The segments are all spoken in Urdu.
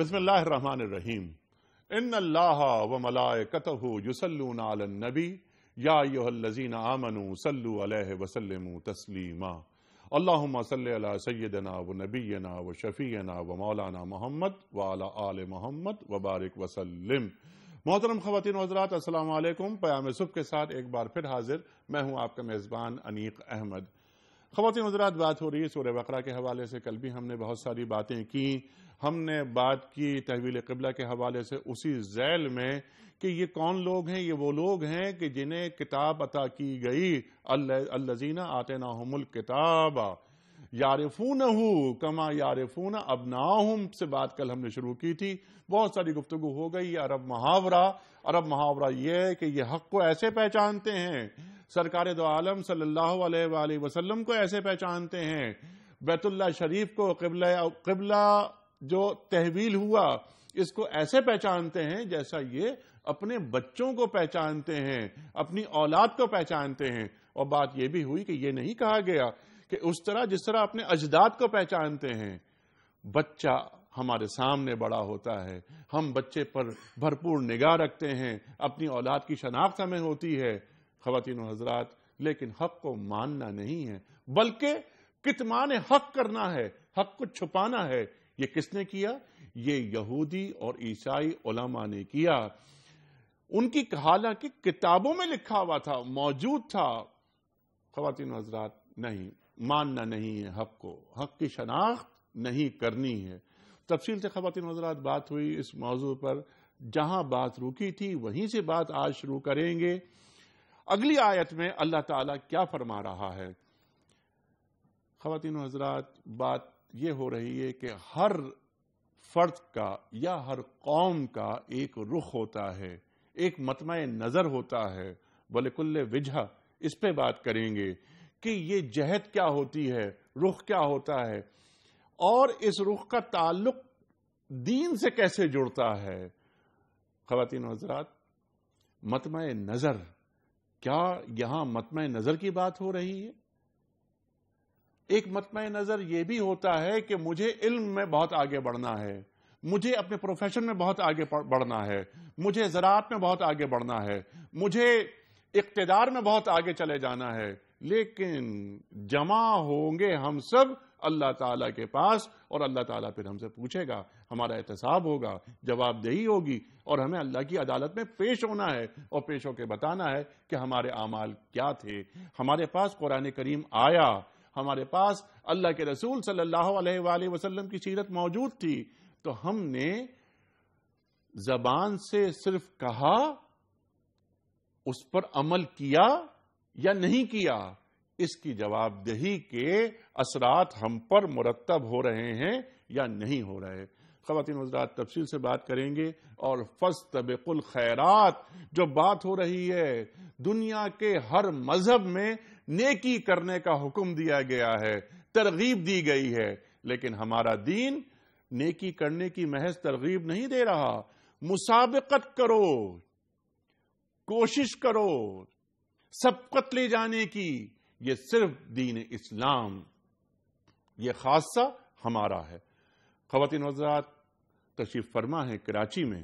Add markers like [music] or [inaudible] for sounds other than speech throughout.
بسم اللہ الرحمن الرحیم ان اللہ و ملائکتہ یسلون علی النبی یا ایوہ الذین آمنوا صلو علیہ وسلموا تسلیما اللہم صلی علی سیدنا و نبینا و شفینا و مولانا محمد و علی آل محمد و بارک وسلم محترم خواتین و حضرات السلام علیکم پیام صبح کے ساتھ ایک بار پھر حاضر میں ہوں آپ کا میزبان انیق احمد خواتین حضرات بات ہو رہی ہے سورہ بقرہ کے حوالے سے کل بھی ہم نے بہت ساری باتیں کی ہم نے بات کی تحویل قبلہ کے حوالے سے اسی ذیل میں کہ یہ کون لوگ ہیں یہ وہ لوگ ہیں کہ جنہیں کتاب عطا کی گئی الزین آتیناہم الکتاب یارفونہو کما یارفون ابناہم سے بات کل ہم نے شروع کی تھی بہت ساری گفتگو ہو گئی عرب محاورہ عرب محاورہ یہ ہے کہ یہ حق کو ایسے پہچانتے ہیں سرکار دو عالم صلی اللہ علیہ وآلہ وسلم کو ایسے پہچانتے ہیں بیت اللہ شریف کو قبلہ جو تحویل ہوا اس کو ایسے پہچانتے ہیں جیسا یہ اپنے بچوں کو پہچانتے ہیں اپنی اولاد کو پہچانتے ہیں اور بات یہ بھی ہوئی کہ یہ نہیں کہا گیا کہ اس طرح جس طرح اپنے اجداد کو پہچانتے ہیں بچہ ہمارے سامنے بڑا ہوتا ہے ہم بچے پر بھرپور نگاہ رکھتے ہیں اپنی اولاد کی شناخت ہمیں ہوتی ہے خواتین و حضرات لیکن حق کو ماننا نہیں ہے بلکہ کتمان حق کرنا ہے حق کو چھپانا ہے یہ کس نے کیا یہ یہودی اور عیسائی علماء نے کیا ان کی کی کتابوں میں لکھا ہوا تھا موجود تھا خواتین و حضرات نہیں ماننا نہیں ہے حق کو حق کی شناخت نہیں کرنی ہے تفصیل سے خواتین و حضرات بات ہوئی اس موضوع پر جہاں بات رکی تھی وہیں سے بات آج شروع کریں گے اگلی آیت میں اللہ تعالیٰ کیا فرما رہا ہے خواتین و حضرات بات یہ ہو رہی ہے کہ ہر فرد کا یا ہر قوم کا ایک رخ ہوتا ہے ایک متمع نظر ہوتا ہے بولے کل وجہ اس پہ بات کریں گے کہ یہ جہت کیا ہوتی ہے رخ کیا ہوتا ہے اور اس رخ کا تعلق دین سے کیسے جڑتا ہے خواتین و حضرات متمع نظر کیا یہاں متمع نظر کی بات ہو رہی ہے ایک متمع نظر یہ بھی ہوتا ہے کہ مجھے علم میں بہت آگے بڑھنا ہے مجھے اپنے پروفیشن میں بہت آگے بڑھنا ہے مجھے زراعت میں بہت آگے بڑھنا ہے مجھے اقتدار میں بہت آگے چلے جانا ہے لیکن جمع ہوں گے ہم سب اللہ تعالیٰ کے پاس اور اللہ تعالیٰ پھر ہم سے پوچھے گا ہمارا احتساب ہوگا جواب دہی ہوگی اور ہمیں اللہ کی عدالت میں پیش ہونا ہے اور پیش ہو کے بتانا ہے کہ ہمارے اعمال کیا تھے ہمارے پاس قرآن کریم آیا ہمارے پاس اللہ کے رسول صلی اللہ علیہ وآلہ وسلم کی سیرت موجود تھی تو ہم نے زبان سے صرف کہا اس پر عمل کیا یا نہیں کیا اس کی جواب دہی کے اثرات ہم پر مرتب ہو رہے ہیں یا نہیں ہو رہے خواتین حضرات تفصیل سے بات کریں گے اور فستبق الخیرات جو بات ہو رہی ہے دنیا کے ہر مذہب میں نیکی کرنے کا حکم دیا گیا ہے ترغیب دی گئی ہے لیکن ہمارا دین نیکی کرنے کی محض ترغیب نہیں دے رہا مسابقت کرو کوشش کرو سبقت لے جانے کی یہ صرف دین اسلام یہ خاصہ ہمارا ہے خواتین وزرات تشریف فرما ہے کراچی میں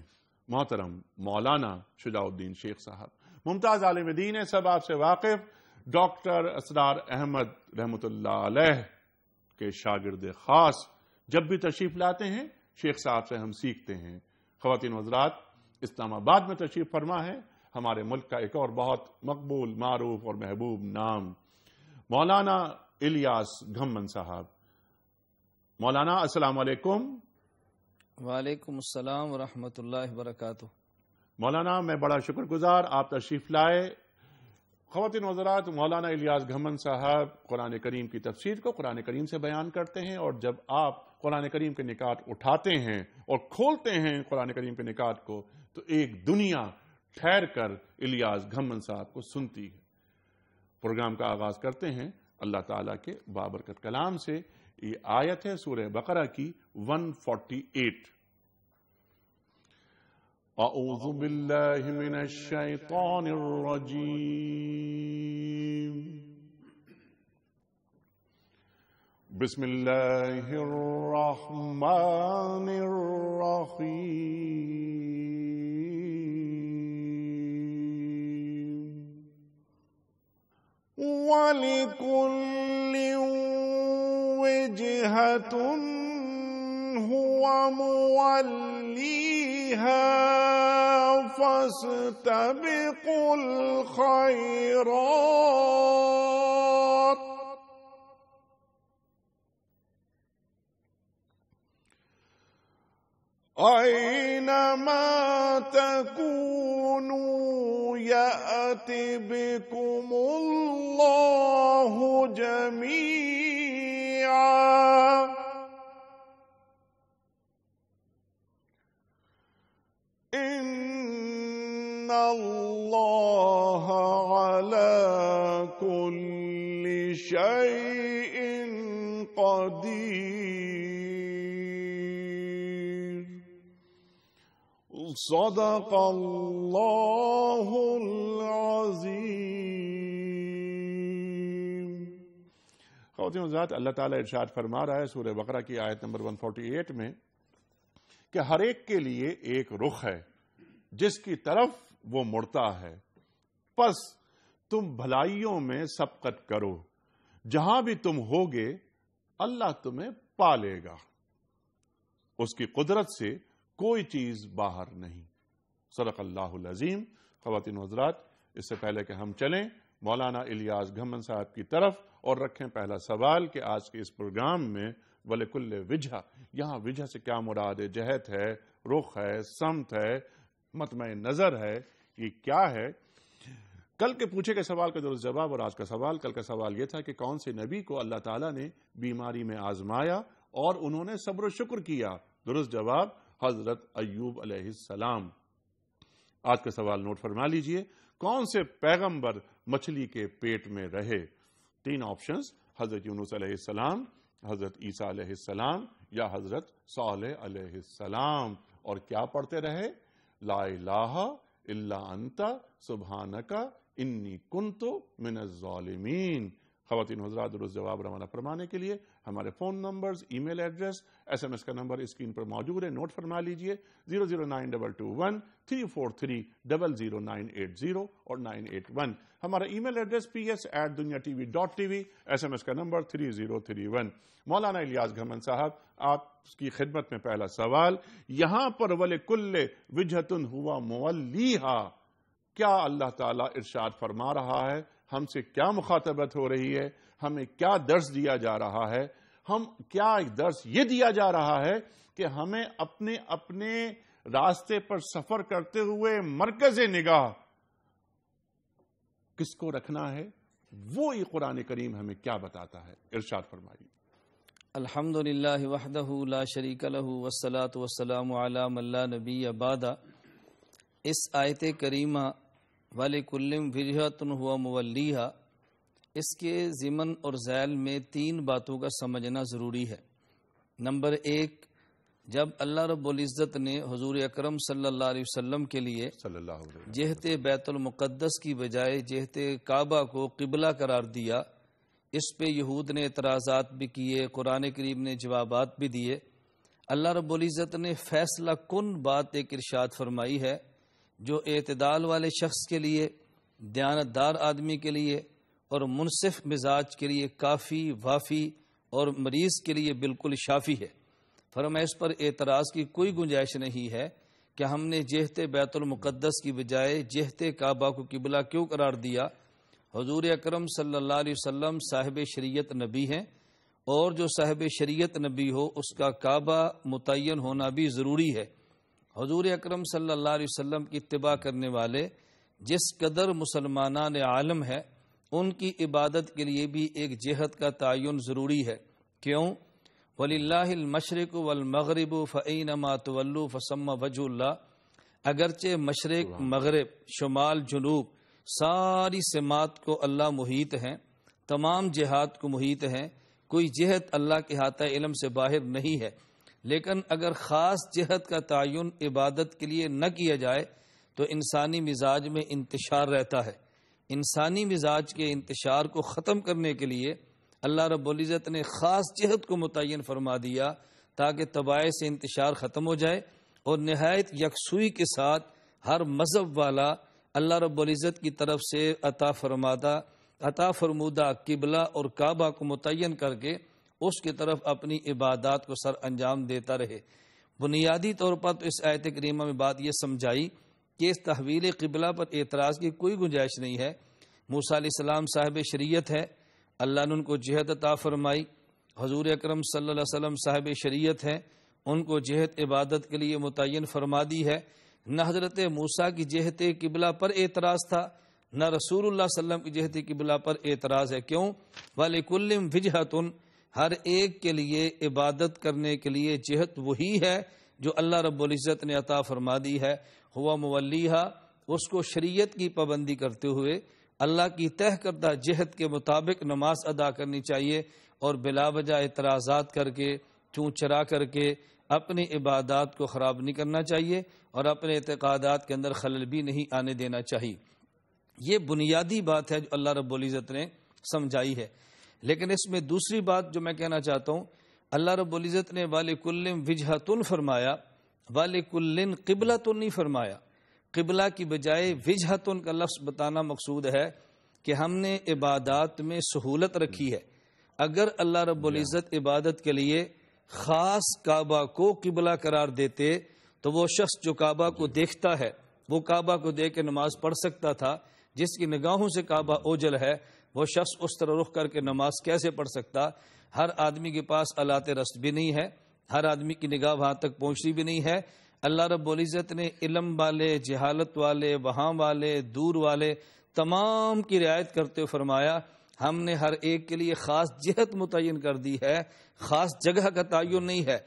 محترم مولانا شجاع الدین شیخ صاحب ممتاز عالم دین سب آپ سے واقف ڈاکٹر اسرار احمد رحمت اللہ علیہ کے شاگرد خاص جب بھی تشریف لاتے ہیں شیخ صاحب سے ہم سیکھتے ہیں خواتین وزرات اسلام آباد میں تشریف فرما ہے ہمارے ملک کا ایک اور بہت مقبول معروف اور محبوب نام مولانا الیاس گھمن صاحب مولانا السلام علیکم وعلیکم السلام ورحمۃ اللہ وبرکاتہ مولانا میں بڑا شکر گزار آپ تشریف لائے خواتین حضرات مولانا الیاس گھمن صاحب قرآن کریم کی تفسیر کو قرآن کریم سے بیان کرتے ہیں اور جب آپ قرآن کریم کے نکات اٹھاتے ہیں اور کھولتے ہیں قرآن کریم کے نکات کو تو ایک دنیا ٹھہر کر الیاس گھمن صاحب کو سنتی ہے پروگرام کا آغاز کرتے ہیں اللہ تعالیٰ کے بابرکت کلام سے یہ آیت ہے سورہ بقرہ کی ون فورٹی ایٹ الشیطان الرجیم بسم اللہ الرحمن الرحیم ولكل وجهة هو موليها فاستبقوا الخيرات أينما تكونوا يأت بكم الله جميعا إن الله على كل شيء قدير سوداضی اللہ تعالیٰ ارشاد فرما رہا ہے سورہ بقرہ کی آیت نمبر 148 میں کہ ہر ایک کے لیے ایک رخ ہے جس کی طرف وہ مڑتا ہے پس تم بھلائیوں میں سبقت کرو جہاں بھی تم ہوگے اللہ تمہیں پا لے گا اس کی قدرت سے کوئی چیز باہر نہیں صدق اللہ العظیم خواتین حضرات اس سے پہلے کہ ہم چلیں مولانا الیاز گھمن صاحب کی طرف اور رکھیں پہلا سوال کہ آج کے اس پروگرام میں ولکل وجہ یہاں وجہ سے کیا مراد جہت ہے رخ ہے سمت ہے متم نظر ہے یہ کیا ہے کل کے پوچھے گئے سوال کا درست جواب اور آج کا سوال کل کا سوال یہ تھا کہ کون سے نبی کو اللہ تعالیٰ نے بیماری میں آزمایا اور انہوں نے صبر و شکر کیا درست جواب حضرت ایوب علیہ السلام آج کا سوال نوٹ فرما لیجئے کون سے پیغمبر مچھلی کے پیٹ میں رہے تین آپشنز حضرت یونس علیہ السلام حضرت عیسیٰ علیہ السلام یا حضرت صالح علیہ السلام اور کیا پڑھتے رہے لا الہ الا انت سبحانکا انی کنتو من الظالمین خواتین حضرات درست جواب روانہ فرمانے کے لیے ہمارے phone numbers email address S S M کا نمبر اسکرین پر موجود ہے نوٹ فرما لیجئے zero zero nine double two one three four three double zero nine eight zero اور نمبر تھری زیرو تھری ون مولانا گھمن صاحب آپ کی خدمت میں پہلا سوال یہاں پر ولے کل وجہتن ہوا مولیہا کیا اللہ تعالیٰ ارشاد فرما رہا ہے ہم سے کیا مخاطبت ہو رہی ہے ہمیں کیا درس دیا جا رہا ہے ہم کیا ایک درس یہ دیا جا رہا ہے کہ ہمیں اپنے اپنے راستے پر سفر کرتے ہوئے مرکز نگاہ کس کو رکھنا ہے وہ یہ قرآن کریم ہمیں کیا بتاتا ہے ارشاد فرمائی الحمد للہ وحدہ لا شریک شریق السلات وسلم عالام اللہ نبی عبادہ اس آیت کریمہ فِرْحَةٌ هُوَ مُوَلِّيهَا اس کے زمن اور ذیل میں تین باتوں کا سمجھنا ضروری ہے نمبر ایک جب اللہ رب العزت نے حضور اکرم صلی اللہ علیہ وسلم کے لیے صلی اللہ جہت بیت المقدس کی بجائے جہت کعبہ کو قبلہ قرار دیا اس پہ یہود نے اعتراضات بھی کیے قرآن کریم نے جوابات بھی دیے اللہ رب العزت نے فیصلہ کن بات ایک ارشاد فرمائی ہے جو اعتدال والے شخص کے لیے دیانتدار آدمی کے لیے اور منصف مزاج کے لیے کافی وافی اور مریض کے لیے بالکل شافی ہے اس پر اعتراض کی کوئی گنجائش نہیں ہے کہ ہم نے جہت بیت المقدس کی بجائے جہت کعبہ کو قبلہ کیوں قرار دیا حضور اکرم صلی اللہ علیہ وسلم صاحب شریعت نبی ہیں اور جو صاحب شریعت نبی ہو اس کا کعبہ متعین ہونا بھی ضروری ہے حضور اکرم صلی اللہ علیہ وسلم کی اتباع کرنے والے جس قدر مسلمانان عالم ہے ان کی عبادت کے لیے بھی ایک جہت کا تعین ضروری ہے کیوں ولی اللہ المشرق والمغرب و فعین مات وجو اللہ اگرچہ مشرق مغرب شمال جنوب ساری سمات کو اللہ محیط ہیں تمام جہاد کو محیط ہیں کوئی جہت اللہ کے ہاتھ علم سے باہر نہیں ہے لیکن اگر خاص جہت کا تعین عبادت کے لیے نہ کیا جائے تو انسانی مزاج میں انتشار رہتا ہے انسانی مزاج کے انتشار کو ختم کرنے کے لیے اللہ رب العزت نے خاص جہد کو متعین فرما دیا تاکہ تباہ سے انتشار ختم ہو جائے اور نہایت یکسوئی کے ساتھ ہر مذہب والا اللہ رب العزت کی طرف سے عطا فرمادہ عطا فرمودہ قبلہ اور کعبہ کو متعین کر کے اس کی طرف اپنی عبادات کو سر انجام دیتا رہے بنیادی طور پر تو اس آیت کریمہ میں بات یہ سمجھائی کہ اس تحویل قبلہ پر اعتراض کی کوئی گنجائش نہیں ہے موسا علیہ السلام صاحب شریعت ہے اللہ نے ان کو جہت عطا فرمائی حضور اکرم صلی اللہ علیہ وسلم صاحب شریعت ہیں ان کو جہت عبادت کے لیے متعین فرما دی ہے نہ حضرت موسا کی جہت قبلہ پر اعتراض تھا نہ رسول اللہ علیہ وسلم کی جہت قبلہ پر اعتراض ہے کیوں والن ہر ایک کے لیے عبادت کرنے کے لیے جہت وہی ہے جو اللہ رب العزت نے عطا فرما دی ہے ہوا مولیہ اس کو شریعت کی پابندی کرتے ہوئے اللہ کی طے کردہ جہد کے مطابق نماز ادا کرنی چاہیے اور بلا وجہ اعتراضات کر کے چون چرا کر کے اپنی عبادات کو خراب نہیں کرنا چاہیے اور اپنے اعتقادات کے اندر خلل بھی نہیں آنے دینا چاہیے یہ بنیادی بات ہے جو اللہ رب العزت نے سمجھائی ہے لیکن اس میں دوسری بات جو میں کہنا چاہتا ہوں اللہ رب العزت نے والے کلم وجہتن فرمایا والن قبلہ تو نہیں فرمایا قبلہ کی بجائے وجہ کا لفظ بتانا مقصود ہے کہ ہم نے عبادات میں سہولت رکھی ہے اگر اللہ رب العزت عبادت کے لیے خاص کعبہ کو قبلہ قرار دیتے تو وہ شخص جو کعبہ کو دیکھتا ہے وہ کعبہ کو دیکھ کے نماز پڑھ سکتا تھا جس کی نگاہوں سے کعبہ اوجل ہے وہ شخص اس طرح رخ کر کے نماز کیسے پڑھ سکتا ہر آدمی کے پاس اللہ رست بھی نہیں ہے ہر آدمی کی نگاہ وہاں تک پہنچتی بھی نہیں ہے اللہ رب العزت نے علم والے جہالت والے وہاں والے دور والے تمام کی رعایت کرتے ہوئے فرمایا ہم نے ہر ایک کے لیے خاص جہت متعین کر دی ہے خاص جگہ کا تعین نہیں ہے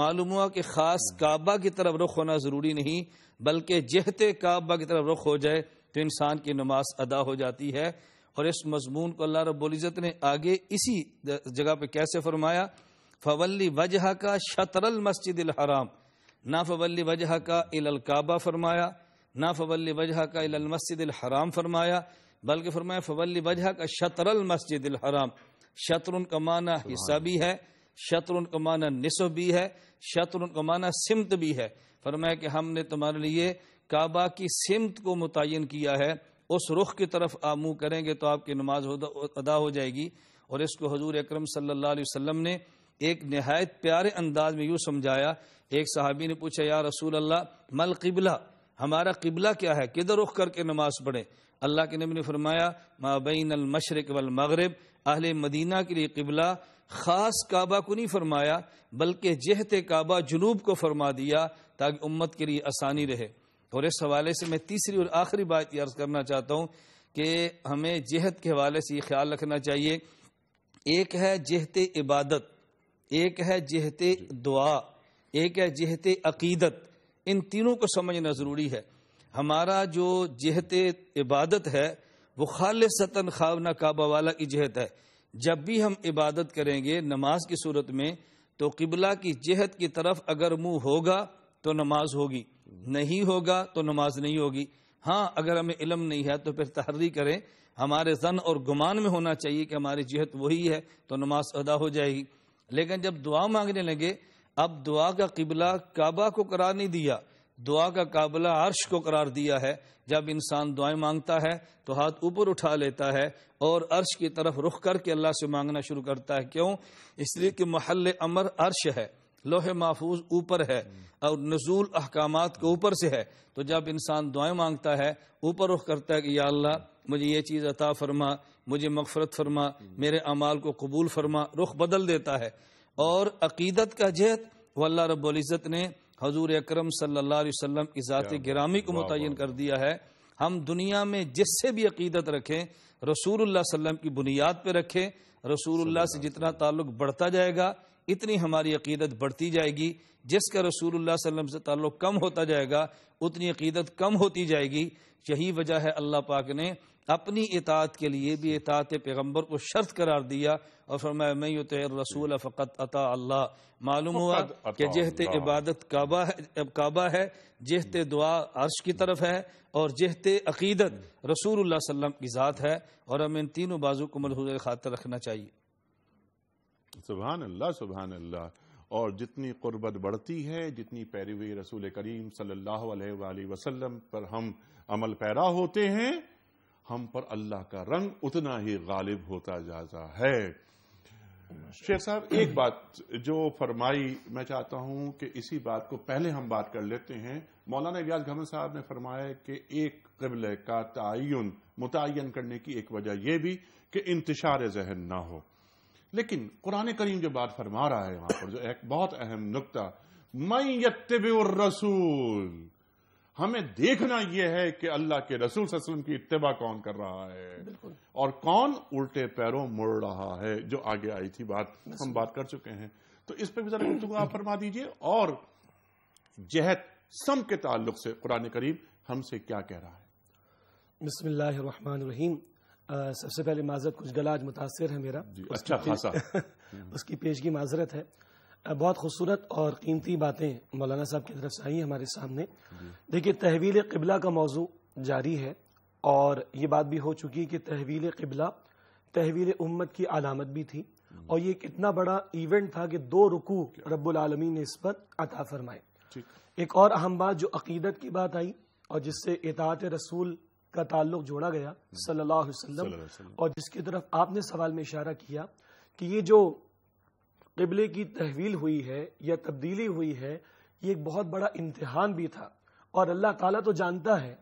معلوم ہوا کہ خاص کعبہ کی طرف رخ ہونا ضروری نہیں بلکہ جہت کعبہ کی طرف رخ ہو جائے تو انسان کی نماز ادا ہو جاتی ہے اور اس مضمون کو اللہ رب العزت نے آگے اسی جگہ پہ کیسے فرمایا فولی وجہ کا شطر المسجد الحرام نا فولی وجہ کا الکعبہ فرمایا نا فولی وجہ کا المسجد الحرام فرمایا بلکہ فرمایا فولی وجہ کا شطر المسجد الحرام شطر ان کا معنی حصہ بھی ہے شطر ان کا معنی نصف بھی ہے شطر ان کا معنی سمت بھی ہے فرمایا کہ ہم نے تمہارے لیے کعبہ کی سمت کو متعین کیا ہے اس رخ کی طرف آپ منہ کریں گے تو آپ کی نماز ادا ہو جائے گی اور اس کو حضور اکرم صلی اللہ علیہ وسلم نے ایک نہایت پیارے انداز میں یوں سمجھایا ایک صحابی نے پوچھا یا رسول اللہ مل قبلہ ہمارا قبلہ کیا ہے کدھر رخ کر کے نماز پڑھے اللہ کے نبی نے فرمایا مابین المشرق والمغرب اہل مدینہ کے لیے قبلہ خاص کعبہ کو نہیں فرمایا بلکہ جہت کعبہ جنوب کو فرما دیا تاکہ امت کے لیے آسانی رہے اور اس حوالے سے میں تیسری اور آخری بات یہ عرض کرنا چاہتا ہوں کہ ہمیں جہت کے حوالے سے یہ خیال رکھنا چاہیے ایک ہے جہت عبادت ایک ہے جہت جی۔ دعا ایک ہے جہت عقیدت ان تینوں کو سمجھنا ضروری ہے ہمارا جو جہت عبادت ہے وہ خالص خواب کعبہ والا کی جہت ہے جب بھی ہم عبادت کریں گے نماز کی صورت میں تو قبلہ کی جہت کی طرف اگر منہ ہوگا تو نماز ہوگی نہیں ہوگا تو نماز نہیں ہوگی ہاں اگر ہمیں علم نہیں ہے تو پھر تحری کریں ہمارے زن اور گمان میں ہونا چاہیے کہ ہماری جہت وہی ہے تو نماز ادا ہو جائے گی لیکن جب دعا مانگنے لگے اب دعا کا قبلہ کعبہ کو قرار نہیں دیا دعا کا قابلہ عرش کو قرار دیا ہے جب انسان دعائیں مانگتا ہے تو ہاتھ اوپر اٹھا لیتا ہے اور عرش کی طرف رخ کر کے اللہ سے مانگنا شروع کرتا ہے کیوں اس لیے کہ محل امر عرش ہے لوہے محفوظ اوپر ہے اور نزول احکامات کو اوپر سے ہے تو جب انسان دعائیں مانگتا ہے اوپر رخ کرتا ہے کہ یا اللہ مجھے یہ چیز عطا فرما مجھے مغفرت فرما میرے اعمال کو قبول فرما رخ بدل دیتا ہے اور عقیدت کا جہت وہ اللہ رب العزت نے حضور اکرم صلی اللہ علیہ وسلم کی ذات گرامی کو متعین کر دیا ہے ہم دنیا میں جس سے بھی عقیدت رکھیں رسول اللہ علیہ وسلم کی بنیاد پہ رکھیں رسول اللہ سے جتنا تعلق بڑھتا جائے گا اتنی ہماری عقیدت بڑھتی جائے گی جس کا رسول اللہ صلی اللہ علیہ وسلم سے تعلق کم ہوتا جائے گا اتنی عقیدت کم ہوتی جائے گی یہی وجہ ہے اللہ پاک نے اپنی اطاعت کے لیے بھی اطاعت پیغمبر کو شرط قرار دیا اور فرمایا میں رسول فقط اللہ معلوم ہوا کہ جہت عبادت کعبہ ہے جہت دعا عرش کی طرف ہے اور جہت عقیدت رسول اللہ اللہ صلی علیہ وسلم کی ذات ہے اور ہم ان تینوں بازو کو ملحوظ خاطر رکھنا چاہیے سبحان اللہ سبحان اللہ اور جتنی قربت بڑھتی ہے جتنی پیروی رسول کریم صلی اللہ علیہ وآلہ وسلم پر ہم عمل پیرا ہوتے ہیں ہم پر اللہ کا رنگ اتنا ہی غالب ہوتا جاتا ہے شیخ صاحب ایک بات جو فرمائی میں چاہتا ہوں کہ اسی بات کو پہلے ہم بات کر لیتے ہیں مولانا ریاض گھمن صاحب نے فرمایا کہ ایک قبلہ کا تعین متعین کرنے کی ایک وجہ یہ بھی کہ انتشار ذہن نہ ہو لیکن قرآن کریم جو بات فرما رہا ہے وہاں پر جو ایک بہت اہم نقطہ مائی یت الرَّسُولِ ہمیں دیکھنا یہ ہے کہ اللہ کے رسول صلی اللہ علیہ وسلم کی اتباع کون کر رہا ہے اور کون الٹے پیروں مڑ رہا ہے جو آگے آئی تھی بات ہم بات کر چکے ہیں تو اس پہ بھی ذرا گفتگو آپ فرما دیجئے اور جہت سم کے تعلق سے قرآن کریم ہم سے کیا کہہ رہا ہے بسم اللہ الرحمن الرحیم سب سے پہلے معذرت کچھ گلاج متاثر ہے میرا جی، اچھا خاصا. [laughs] اس کی پیشگی معذرت ہے بہت خوبصورت اور قیمتی باتیں مولانا صاحب کی طرف سے آئی ہیں ہمارے سامنے دیکھیے تحویل قبلہ کا موضوع جاری ہے اور یہ بات بھی ہو چکی کہ تحویل قبلہ تحویل امت کی علامت بھی تھی اور یہ اتنا بڑا ایونٹ تھا کہ دو رکوع رب العالمین نے اس پر عطا فرمائے ایک اور اہم بات جو عقیدت کی بات آئی اور جس سے اطاعت رسول کا تعلق جوڑا گیا صلی اللہ علیہ وسلم اور جس کی طرف آپ نے سوال میں اشارہ کیا کہ یہ جو قبلے کی تحویل ہوئی ہے یا تبدیلی ہوئی ہے یہ ایک بہت بڑا امتحان بھی تھا اور اللہ تعالیٰ تو جانتا ہے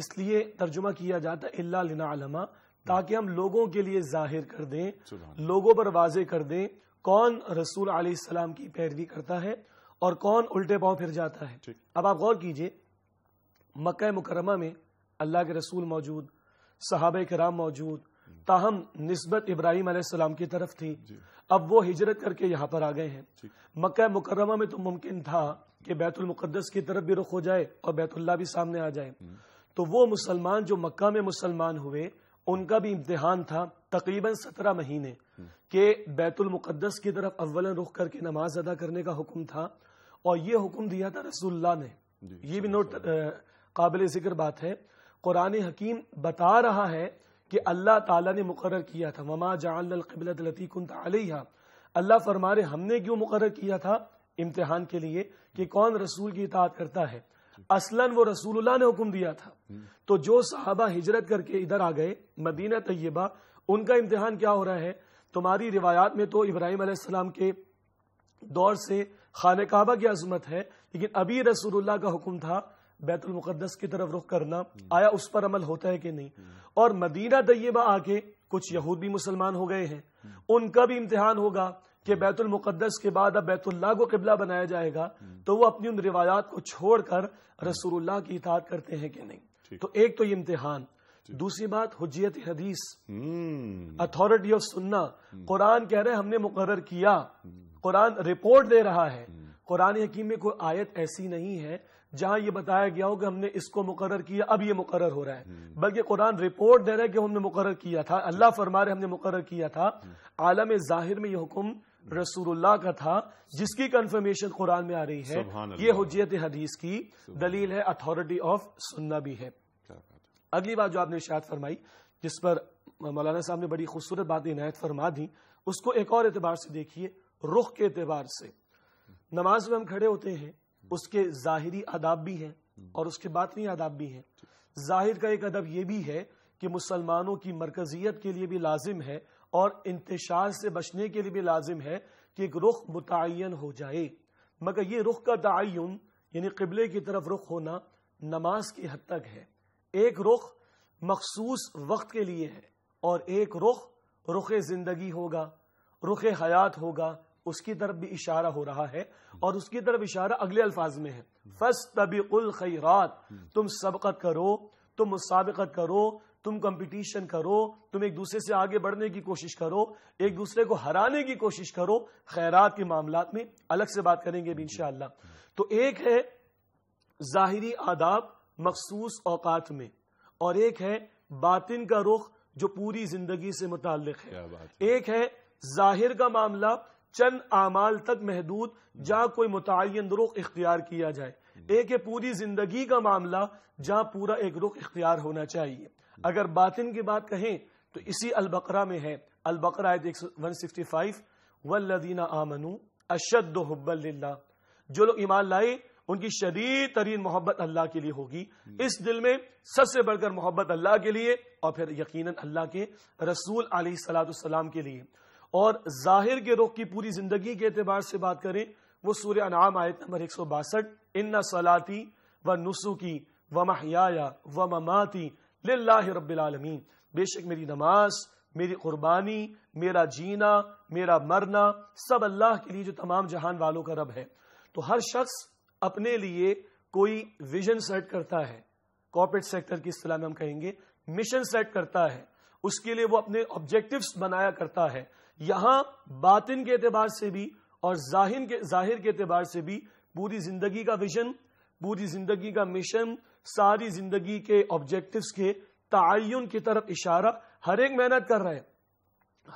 اس لیے ترجمہ کیا جاتا ہے اللہ لنا علما تاکہ ہم لوگوں کے لیے ظاہر کر دیں لوگوں پر واضح کر دیں کون رسول علیہ السلام کی پیروی کرتا ہے اور کون الٹے پاؤں پھر جاتا ہے اب آپ غور کیجئے مکہ مکرمہ میں اللہ کے رسول موجود صحابہ کرام موجود تاہم نسبت ابراہیم علیہ السلام کی طرف تھی جی۔ اب وہ ہجرت کر کے یہاں پر آ گئے ہیں مکہ مکرمہ میں تو ممکن تھا کہ بیت المقدس کی طرف بھی رخ ہو جائے اور بیت اللہ بھی سامنے آ جائے تو وہ مسلمان جو مکہ میں مسلمان ہوئے ان کا بھی امتحان تھا تقریباً سترہ مہینے کہ بیت المقدس کی طرف اولاً رخ کر کے نماز ادا کرنے کا حکم تھا اور یہ حکم دیا تھا رسول اللہ نے جی، یہ بھی نوٹ قابل ذکر بات ہے قرآن حکیم بتا رہا ہے کہ اللہ تعالیٰ نے مقرر کیا تھا مما کنت قبل اللہ فرمارے ہم نے کیوں مقرر کیا تھا امتحان کے لیے کہ کون رسول کی اطاعت کرتا ہے اصلاً اللہ نے حکم دیا تھا تو جو صحابہ ہجرت کر کے ادھر آ گئے مدینہ طیبہ ان کا امتحان کیا ہو رہا ہے تمہاری روایات میں تو ابراہیم علیہ السلام کے دور سے خانہ کعبہ کی عظمت ہے لیکن ابھی رسول اللہ کا حکم تھا بیت المقدس کی طرف رخ کرنا آیا اس پر عمل ہوتا ہے کہ نہیں اور مدینہ طیبہ آ کے کچھ یہود بھی مسلمان ہو گئے ہیں ان کا بھی امتحان ہوگا کہ بیت المقدس کے بعد اب بیت اللہ کو قبلہ بنایا جائے گا تو وہ اپنی ان روایات کو چھوڑ کر رسول اللہ کی اطاعت کرتے ہیں کہ نہیں تو ایک تو یہ امتحان جی۔ دوسری بات حجیت حدیث اتھارٹی آف سننا قرآن کہہ رہے ہم نے مقرر کیا قرآن رپورٹ دے رہا ہے قرآن حکیم میں کوئی آیت ایسی نہیں ہے جہاں یہ بتایا گیا ہو کہ ہم نے اس کو مقرر کیا اب یہ مقرر ہو رہا ہے بلکہ قرآن رپورٹ دے رہا ہے کہ ہم نے مقرر کیا تھا اللہ فرما رہے ہم نے مقرر کیا تھا عالم ظاہر میں یہ حکم رسول اللہ کا تھا جس کی کنفرمیشن قرآن میں آ رہی ہے یہ حجیت حدیث کی دلیل ہے اتھارٹی آف سننا بھی ہے اگلی بات جو آپ نے اشارت فرمائی جس پر مولانا صاحب نے بڑی خوبصورت بات عنایت فرما دی اس کو ایک اور اعتبار سے دیکھیے رخ کے اعتبار سے نماز میں ہم کھڑے ہوتے ہیں اس کے ظاہری آداب بھی ہیں اور اس کے باطنی آداب بھی ہیں ظاہر کا ایک ادب یہ بھی ہے کہ مسلمانوں کی مرکزیت کے لیے بھی لازم ہے اور انتشار سے بچنے کے لیے بھی لازم ہے کہ ایک رخ متعین ہو جائے مگر یہ رخ کا تعین یعنی قبلے کی طرف رخ ہونا نماز کی حد تک ہے ایک رخ مخصوص وقت کے لیے ہے اور ایک رخ رخ زندگی ہوگا رخ حیات ہوگا اس کی طرف بھی اشارہ ہو رہا ہے اور اس کی طرف اشارہ اگلے الفاظ میں ہے فَاسْتَبِقُ الْخَيْرَاتِ تم سبقت کرو تم مسابقت کرو تم کمپٹیشن کرو تم ایک دوسرے سے آگے بڑھنے کی کوشش کرو ایک دوسرے کو ہرانے کی کوشش کرو خیرات کے معاملات میں الگ سے بات کریں گے بھی انشاءاللہ تو ایک ہے ظاہری آداب مخصوص اوقات میں اور ایک ہے باطن کا رخ جو پوری زندگی سے متعلق ہے ایک ہے ظاہر کا معاملہ چند اعمال تک محدود جہاں کوئی متعین رخ اختیار کیا جائے ایک ہے پوری زندگی کا معاملہ جہاں پورا ایک رخ اختیار ہونا چاہیے اگر باطن کی بات کہیں تو اسی البقرہ میں ہے البقرہ آیت 165 والذین آمنوا اشد حب للہ جو لوگ ایمان لائے ان کی شدید ترین محبت اللہ کے لیے ہوگی اس دل میں سب سے بڑھ کر محبت اللہ کے لیے اور پھر یقیناً اللہ کے رسول علیہ السلام کے لیے اور ظاہر کے رخ کی پوری زندگی کے اعتبار سے بات کریں وہ سورہ انعام آیت ایک سو باسٹھ ان سلاتی و نسو کی و محیا و مماتی رب العالمین بے شک میری نماز میری قربانی میرا جینا میرا مرنا سب اللہ کے لیے جو تمام جہان والوں کا رب ہے تو ہر شخص اپنے لیے کوئی ویژن سیٹ کرتا ہے کارپوریٹ سیکٹر کی اصطلاح میں ہم کہیں گے مشن سیٹ کرتا ہے اس کے لیے وہ اپنے آبجیکٹوس بنایا کرتا ہے یہاں باطن کے اعتبار سے بھی اور ظاہر کے ظاہر کے اعتبار سے بھی پوری زندگی کا ویژن پوری زندگی کا مشن ساری زندگی کے آبجیکٹوس کے تعین کی طرف اشارہ ہر ایک محنت کر رہے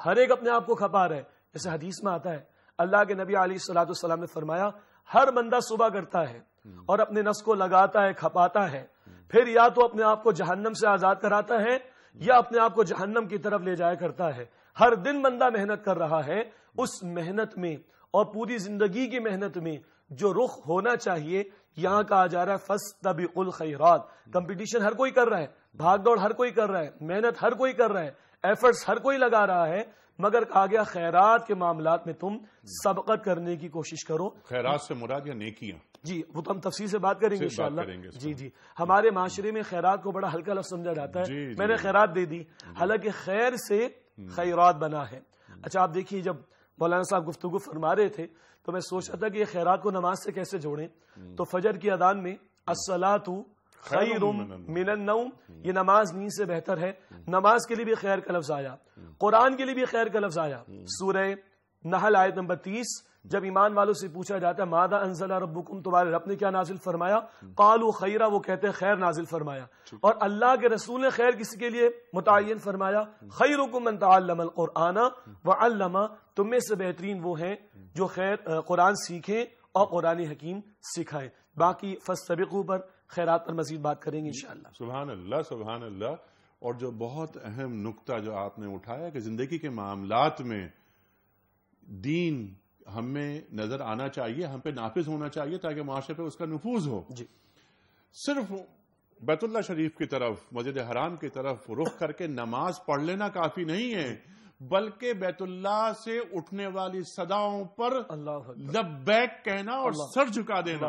ہر ایک اپنے آپ کو کھپا رہے جیسے حدیث میں آتا ہے اللہ کے نبی السلام نے فرمایا ہر بندہ صبح کرتا ہے اور اپنے نس کو لگاتا ہے کھپاتا ہے پھر یا تو اپنے آپ کو جہنم سے آزاد کراتا ہے یا اپنے آپ کو جہنم کی طرف لے جایا کرتا ہے ہر دن بندہ محنت کر رہا ہے اس محنت میں اور پوری زندگی کی محنت میں جو رخ ہونا چاہیے یہاں کہا جا رہا ہے ہر کوئی کر رہا ہے بھاگ دوڑ ہر کوئی کر رہا ہے محنت ہر کوئی کر رہا ہے ایفرٹس ہر کوئی لگا رہا ہے مگر کہا گیا خیرات کے معاملات میں تم سبقت کرنے کی کوشش کرو خیرات سے مراد یا نیکیاں جی وہ تو ہم تفصیل سے بات کریں گے جی جی ہمارے معاشرے میں خیرات کو بڑا ہلکا لفظ سمجھا جاتا ہے جی، جی، میں نے جی۔ خیرات دے دی حالانکہ خیر سے خیرات بنا ہے اچھا آپ دیکھیے جب مولانا صاحب گفتگو فرما رہے تھے تو میں سوچا تھا کہ یہ خیرات کو نماز سے کیسے جوڑیں تو فجر کی ادان میں اصلا من النوم یہ نماز نیند سے بہتر ہے نماز کے لیے بھی خیر کا لفظ آیا قرآن کے لیے بھی خیر کا لفظ آیا سورہ نحل آیت نمبر تیس جب ایمان والوں سے پوچھا جاتا ہے مادہ انزلہ ربکم تمہارے رب نے کیا نازل فرمایا قالو خیرہ وہ کہتے ہیں خیر نازل فرمایا اور اللہ کے رسول نے خیر کسی کے لیے متعین فرمایا خیرکم من تعلم القرآن وعلم تم میں سے بہترین وہ ہیں جو خیر قرآن سیکھیں اور قرآن حکیم سکھائیں باقی فستبقو پر خیرات پر مزید بات کریں گے انشاءاللہ سبحان اللہ سبحان اللہ اللہ اور جو بہت اہم نقطہ جو آپ نے اٹھایا کہ زندگی کے معاملات میں دین ہم میں نظر آنا چاہیے ہم پہ نافذ ہونا چاہیے تاکہ معاشرے پہ اس کا نفوذ ہو جی صرف بیت اللہ شریف کی طرف مسجد حرام کی طرف رخ کر کے نماز پڑھ لینا کافی نہیں ہے بلکہ بیت اللہ سے اٹھنے والی صداؤں پر لبیک اور اللہ سر جھکا دینا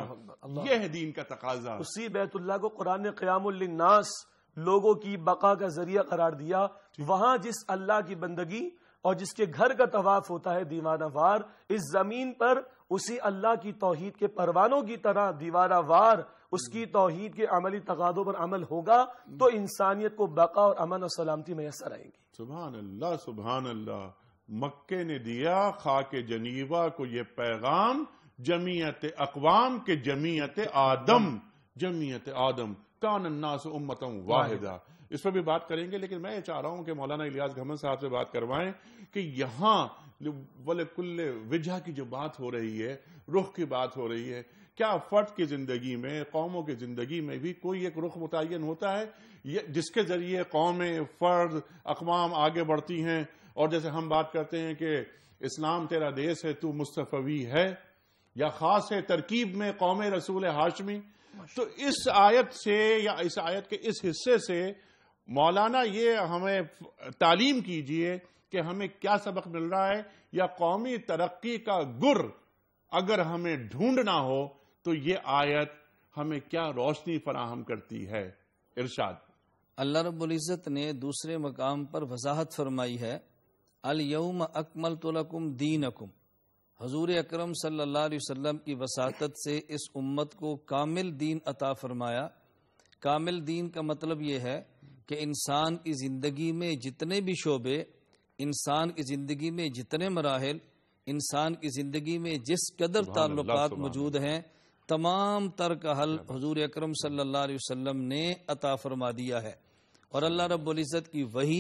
یہ ہے دین کا تقاضا اسی بیت اللہ کو قرآن قیام الناس لوگوں کی بقا کا ذریعہ قرار دیا وہاں جس اللہ کی بندگی اور جس کے گھر کا طواف ہوتا ہے دیوانہ وار اس زمین پر اسی اللہ کی توحید کے پروانوں کی طرح دیوارہ وار اس کی توحید کے عملی تغادوں پر عمل ہوگا تو انسانیت کو بقا اور امن اور سلامتی میسر آئیں گی سبحان اللہ سبحان اللہ مکے نے دیا خاک جنیوا کو یہ پیغام جمعیت اقوام کے جمعیت آدم جمعیت آدم کان الناس امتا سے اس پر بھی بات کریں گے لیکن میں یہ چاہ رہا ہوں کہ مولانا الیا گھمن صاحب سے بات کروائیں کہ یہاں ول کل وجہ کی جو بات ہو رہی ہے رخ کی بات ہو رہی ہے کیا فرد کی زندگی میں قوموں کی زندگی میں بھی کوئی ایک رخ متعین ہوتا ہے جس کے ذریعے قومیں فرد اقوام آگے بڑھتی ہیں اور جیسے ہم بات کرتے ہیں کہ اسلام تیرا دیس ہے تو مصطفی ہے یا خاص ہے ترکیب میں قوم رسول ہاشمی تو اس آیت سے یا اس آیت کے اس حصے سے مولانا یہ ہمیں تعلیم کیجئے کہ ہمیں کیا سبق مل رہا ہے یا قومی ترقی کا گر اگر ہمیں ڈھونڈنا ہو تو یہ آیت ہمیں کیا روشنی فراہم کرتی ہے ارشاد اللہ رب العزت نے دوسرے مقام پر وضاحت فرمائی ہے الم اکمل دین اکم حضور اکرم صلی اللہ علیہ وسلم کی وساطت سے اس امت کو کامل دین عطا فرمایا کامل دین کا مطلب یہ ہے کہ انسان کی زندگی میں جتنے بھی شعبے انسان کی زندگی میں جتنے مراحل انسان کی زندگی میں جس قدر تعلقات موجود ہیں تمام تر کا حل حضور اکرم صلی اللہ علیہ وسلم نے عطا فرما دیا ہے اور اللہ رب العزت کی وہی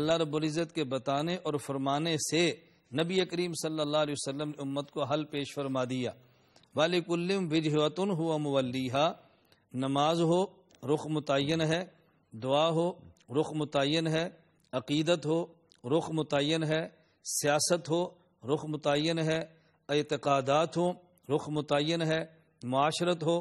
اللہ رب العزت کے بتانے اور فرمانے سے نبی کریم صلی اللہ علیہ وسلم نے امت کو حل پیش فرما دیا والم بجن ہوا نماز ہو رخ متعین ہے دعا ہو رخ متعین ہے عقیدت ہو رخ متعین ہے سیاست ہو رخ متعین ہے اعتقادات ہوں رخ متعین ہے معاشرت ہو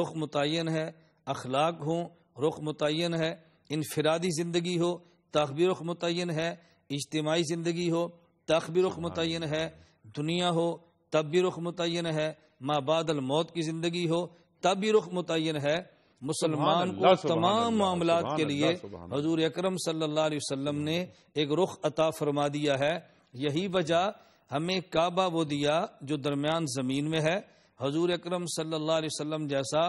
رخ متعین ہے اخلاق ہوں رخ متعین ہے انفرادی زندگی ہو تاخبی رخ متعین ہے اجتماعی زندگی ہو تاخبی رخ متعین ہے دنیا ہو تب بھی رخ متعین ہے ماں بعد الموت کی زندگی ہو تب بھی رخ متعین ہے مسلمان کو تمام معاملات کے لیے حضور اکرم صلی اللہ علیہ وسلم نے ایک رخ عطا فرما دیا ہے یہی وجہ ہمیں کعبہ وہ دیا جو درمیان زمین میں ہے حضور اکرم صلی اللہ علیہ وسلم جیسا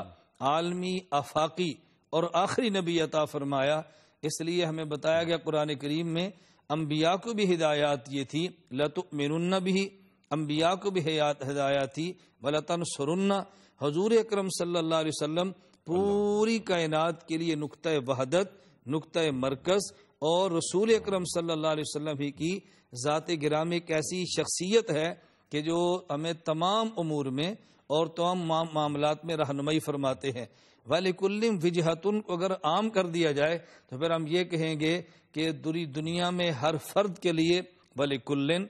عالمی آفاقی اور آخری نبی عطا فرمایا اس لیے ہمیں بتایا گیا قرآن کریم میں انبیاء کو بھی ہدایات یہ تھی لَتُؤْمِنُنَّ بِهِ بھی کو بھی ہدایات تھی ولطن سر حضور اکرم صلی اللہ علیہ وسلم پوری کائنات کے لیے نقطۂ وحدت نقطۂ مرکز اور رسول اکرم صلی اللہ علیہ وسلم ہی کی ذات گرام ایک ایسی شخصیت ہے کہ جو ہمیں تمام امور میں اور تمام معاملات میں رہنمائی فرماتے ہیں وَلِكُلِّمْ کل کو اگر عام کر دیا جائے تو پھر ہم یہ کہیں گے کہ دوری دنیا میں ہر فرد کے لیے ولی کلن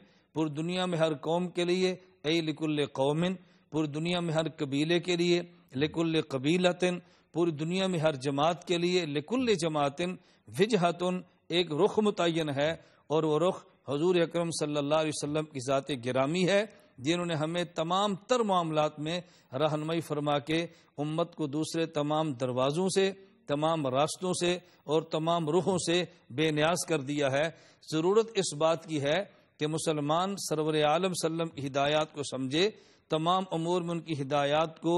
دنیا میں ہر قوم کے لیے عیل کل قومن پوری دنیا میں ہر قبیلے کے لیے لکل قبیلتن پور پوری دنیا میں ہر جماعت کے لیے لکل جماعتن وجہتن ایک رخ متعین ہے اور وہ رخ حضور اکرم صلی اللہ علیہ وسلم کی ذات گرامی ہے جنہوں نے ہمیں تمام تر معاملات میں رہنمائی فرما کے امت کو دوسرے تمام دروازوں سے تمام راستوں سے اور تمام روحوں سے بے نیاز کر دیا ہے ضرورت اس بات کی ہے کہ مسلمان سرور عالم صلی اللہ وسلم کی ہدایات کو سمجھے تمام امور میں ان کی ہدایات کو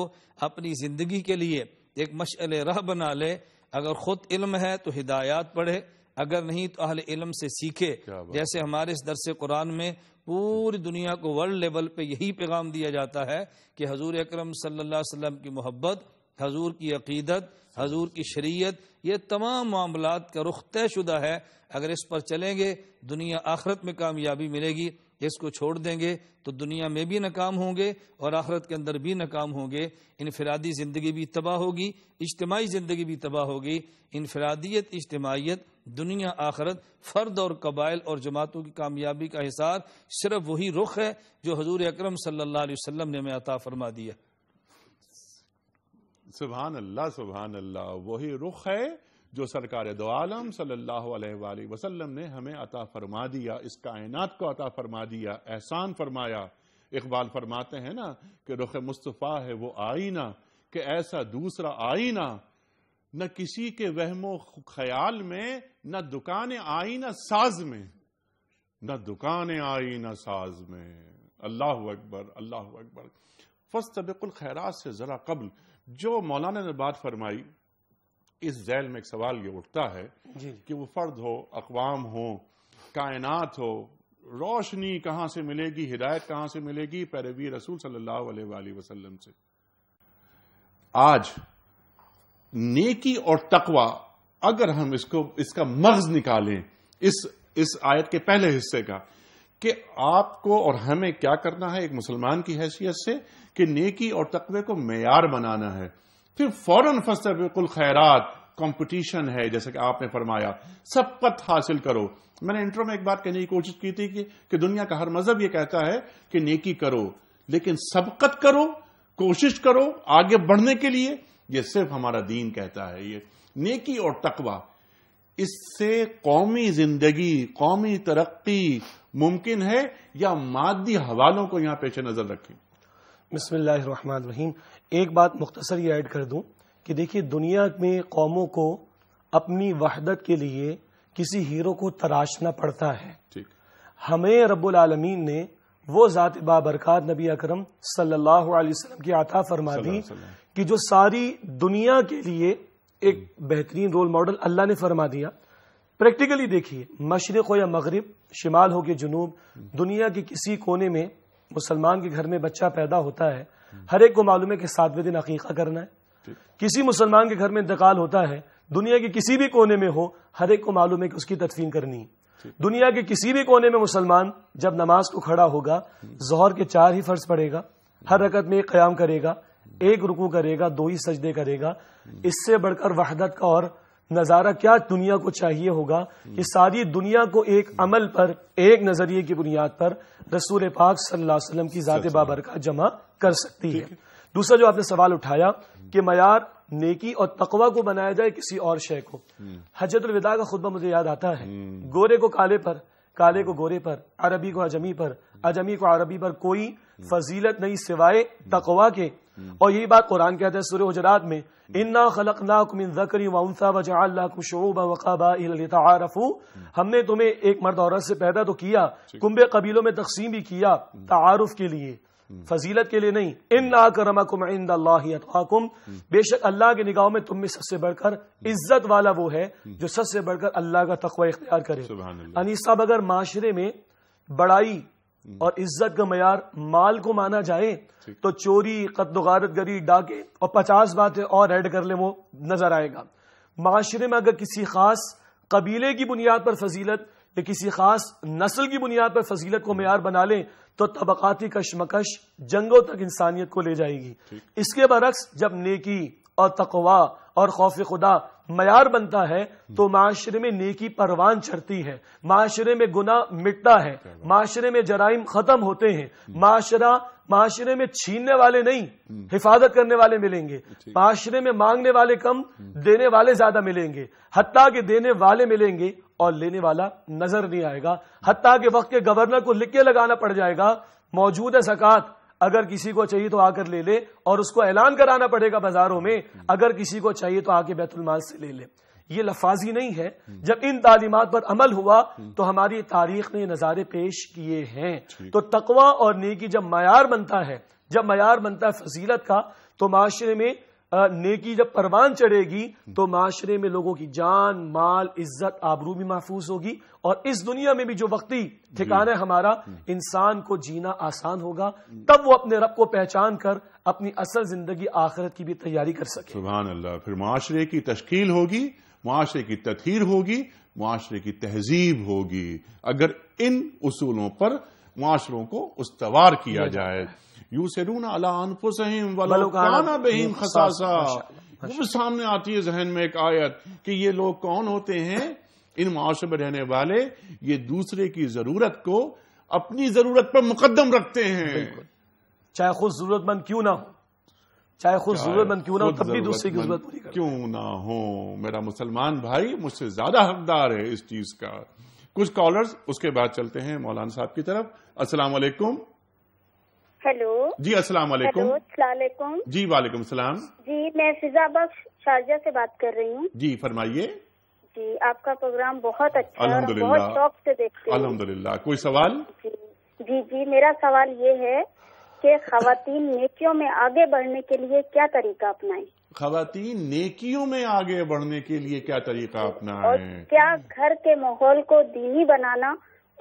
اپنی زندگی کے لیے ایک مشعل راہ بنا لے اگر خود علم ہے تو ہدایات پڑھے اگر نہیں تو اہل علم سے سیکھے جیسے ہمارے اس درس قرآن میں پوری دنیا کو ورلڈ لیول پہ یہی پیغام دیا جاتا ہے کہ حضور اکرم صلی اللہ علیہ وسلم کی محبت حضور کی عقیدت حضور کی شریعت یہ تمام معاملات کا رخ طے شدہ ہے اگر اس پر چلیں گے دنیا آخرت میں کامیابی ملے گی اس کو چھوڑ دیں گے تو دنیا میں بھی ناکام ہوں گے اور آخرت کے اندر بھی ناکام ہوں گے انفرادی زندگی بھی تباہ ہوگی اجتماعی زندگی بھی تباہ ہوگی انفرادیت اجتماعیت دنیا آخرت فرد اور قبائل اور جماعتوں کی کامیابی کا حصار صرف وہی رخ ہے جو حضور اکرم صلی اللہ علیہ وسلم نے میں عطا فرما دیا سبحان اللہ سبحان اللہ وہی رخ ہے جو سرکار دو عالم صلی اللہ علیہ وآلہ وسلم نے ہمیں عطا فرما دیا اس کائنات کو عطا فرما دیا احسان فرمایا اقبال فرماتے ہیں نا کہ رخ مصطفیٰ ہے وہ آئینہ کہ ایسا دوسرا آئینہ نہ کسی کے وہم و خیال میں نہ دکان آئینہ ساز میں نہ دکان آئینہ ساز میں اللہ اکبر اللہ اکبر فستبق الخیرات سے ذرا قبل جو مولانا نے بات فرمائی اس زیل میں ایک سوال یہ اٹھتا ہے جی۔ کہ وہ فرد ہو اقوام ہو کائنات ہو روشنی کہاں سے ملے گی ہدایت کہاں سے ملے گی پیروی رسول صلی اللہ علیہ وآلہ وسلم سے آج نیکی اور تقوی اگر ہم اس کو اس کا مغز نکالیں اس آیت کے پہلے حصے کا کہ آپ کو اور ہمیں کیا کرنا ہے ایک مسلمان کی حیثیت سے کہ نیکی اور تقوی کو معیار بنانا ہے پھر فوراً فصل بالکل خیرات کمپٹیشن ہے جیسے کہ آپ نے فرمایا سبقت حاصل کرو میں نے انٹرو میں ایک بات کہنے کی کوشش کی تھی کہ دنیا کا ہر مذہب یہ کہتا ہے کہ نیکی کرو لیکن سبقت کرو کوشش کرو آگے بڑھنے کے لیے یہ صرف ہمارا دین کہتا ہے یہ نیکی اور تقوا اس سے قومی زندگی قومی ترقی ممکن ہے یا مادی حوالوں کو یہاں پیچھے نظر رکھیں بسم اللہ الرحمن الرحیم ایک بات مختصر یہ ایڈ کر دوں کہ دیکھیے دنیا میں قوموں کو اپنی وحدت کے لیے کسی ہیرو کو تراشنا پڑتا ہے ہمیں رب العالمین نے وہ ذات بابرکات نبی اکرم صلی اللہ علیہ وسلم کی عطا فرما دی کہ جو ساری دنیا کے لیے ایک بہترین رول ماڈل اللہ نے فرما دیا پریکٹیکلی دیکھیے مشرق ہو یا مغرب شمال ہو کے جنوب دنیا کے کسی کونے میں مسلمان کے گھر میں بچہ پیدا ہوتا ہے ہر ایک کو معلوم ہے کہ ساتویں دن عقیقہ کرنا ہے کسی مسلمان کے گھر میں انتقال ہوتا ہے دنیا کے کسی بھی کونے میں ہو ہر ایک کو معلوم ہے کہ اس کی تدفین کرنی ہے دنیا کے کسی بھی کونے میں مسلمان جب نماز کو کھڑا ہوگا زہر کے چار ہی فرض پڑے گا ہر رکعت میں ایک قیام کرے گا ایک رکو کرے گا دو ہی سجدے کرے گا اس سے بڑھ کر وحدت کا اور نظارہ کیا دنیا کو چاہیے ہوگا کہ ساری دنیا کو ایک عمل پر ایک نظریے کی کی بنیاد پر رسول پاک صلی اللہ علیہ وسلم ذات جمع کر سکتی ہے دوسرا جو آپ نے سوال اٹھایا کہ معیار نیکی اور تقوی کو بنایا جائے کسی اور شے کو حجت الوداع کا خطبہ مجھے یاد آتا ہے گورے کو کالے پر کالے کو گورے پر عربی کو اجمی پر اجمی کو عربی پر کوئی فضیلت نہیں سوائے تقوا کے اور یہی بات قرآن کہتا ہے سورہ حجرات میں انا اِنَّا خَلَقْنَاكُ مِن ذَكْرِ وَأُنْثَا وَجَعَلْنَاكُمْ شُعُوبًا وَقَابَائِلَ لِتَعَارَفُ ہم نے تمہیں ایک مرد عورت سے پیدا تو کیا کمبے جی. قبیلوں میں تقسیم بھی کیا تعارف کے لیے فضیلت کے لیے نہیں اِنَّا كَرَمَكُمْ عِنْدَ اللَّهِ اَتْحَاكُمْ بے شک اللہ کے نگاہوں میں تم میں سب سے بڑھ کر عزت والا وہ ہے جو سب سے بڑھ کر اللہ کا تقوی اختیار کرے انیس یعنی صاحب اگر معاشرے میں بڑائی اور عزت کا معیار مال کو مانا جائے تو چوری و غارت گری ڈاکے اور پچاس باتیں اور ایڈ کر لیں وہ نظر آئے گا معاشرے میں اگر کسی خاص قبیلے کی بنیاد پر فضیلت یا کسی خاص نسل کی بنیاد پر فضیلت کو معیار بنا لیں تو طبقاتی کشمکش جنگوں تک انسانیت کو لے جائے گی اس کے برعکس جب نیکی اور تقوا اور خوف خدا معیار بنتا ہے تو معاشرے میں نیکی پروان چڑھتی ہے معاشرے میں گنا مٹتا ہے معاشرے میں جرائم ختم ہوتے ہیں معاشرہ معاشرے میں چھیننے والے نہیں حفاظت کرنے والے ملیں گے معاشرے میں مانگنے والے کم دینے والے زیادہ ملیں گے حتیٰ کہ دینے والے ملیں گے اور لینے والا نظر نہیں آئے گا حتیٰ کہ وقت کے گورنر کو لکھ کے لگانا پڑ جائے گا موجود ہے زکات اگر کسی کو چاہیے تو آ کر لے لے اور اس کو اعلان کرانا پڑے گا بازاروں میں اگر کسی کو چاہیے تو آ کے بیت المال سے لے لے یہ لفاظی نہیں ہے جب ان تعلیمات پر عمل ہوا تو ہماری تاریخ نے نظارے پیش کیے ہیں تو تقوی اور نیکی جب معیار بنتا ہے جب معیار بنتا ہے فضیلت کا تو معاشرے میں نیکی جب پروان چڑھے گی تو معاشرے میں لوگوں کی جان مال عزت آبرو بھی محفوظ ہوگی اور اس دنیا میں بھی جو وقتی ٹھکانا جی۔ ہمارا انسان کو جینا آسان ہوگا تب وہ اپنے رب کو پہچان کر اپنی اصل زندگی آخرت کی بھی تیاری کر سکے سبحان اللہ پھر معاشرے کی تشکیل ہوگی معاشرے کی تطہیر ہوگی معاشرے کی تہذیب ہوگی اگر ان اصولوں پر معاشروں کو استوار کیا جائے یو انفسہم ولو کانا بہیم خساسا سامنے آتی ہے ذہن میں ایک آیت کہ یہ لوگ کون ہوتے ہیں ان معاشرے میں رہنے والے یہ دوسرے کی ضرورت کو اپنی ضرورت پر مقدم رکھتے ہیں چاہے خود ضرورت مند کیوں نہ ہو چاہے خود ضرورت مند کیوں نہ ہو تب بھی کی ضرورت کیوں نہ ہو میرا مسلمان بھائی مجھ سے زیادہ حقدار ہے اس چیز کا کچھ کالرز اس کے بعد چلتے ہیں مولانا صاحب کی طرف السلام علیکم ہیلو جی السلام علیکم السلام علیکم جی وعلیکم السلام جی میں فضا بخش شارجہ سے بات کر رہی ہوں جی فرمائیے جی آپ کا پروگرام بہت اچھا بہت شوق سے دیکھتے ہیں الحمد للہ کوئی سوال جی،, جی جی میرا سوال یہ ہے کہ خواتین نیکیوں میں آگے بڑھنے کے لیے کیا طریقہ اپنائیں خواتین نیکیوں میں آگے بڑھنے کے لیے کیا طریقہ جی، اپنا کیا گھر کے ماحول کو دینی بنانا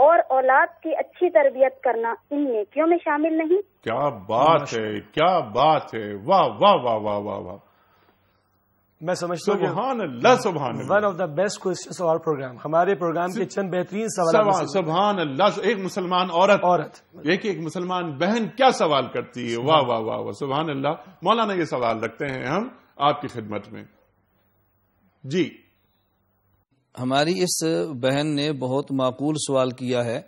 اور اولاد کی اچھی تربیت کرنا ان نیکیوں میں شامل نہیں کیا بات ہے کیا بات ہے واہ واہ واہ واہ واہ واہ میں سمجھتا ہوں سبحان سبحان اللہ اللہ بیسٹ پروگرام ہمارے پروگرام کے چند بہترین سوال سبحان اللہ ایک مسلمان عورت عورت ایک ایک مسلمان بہن کیا سوال کرتی ہے واہ واہ واہ واہ سبحان اللہ مولانا یہ سوال رکھتے ہیں ہم آپ کی خدمت میں جی ہماری اس بہن نے بہت معقول سوال کیا ہے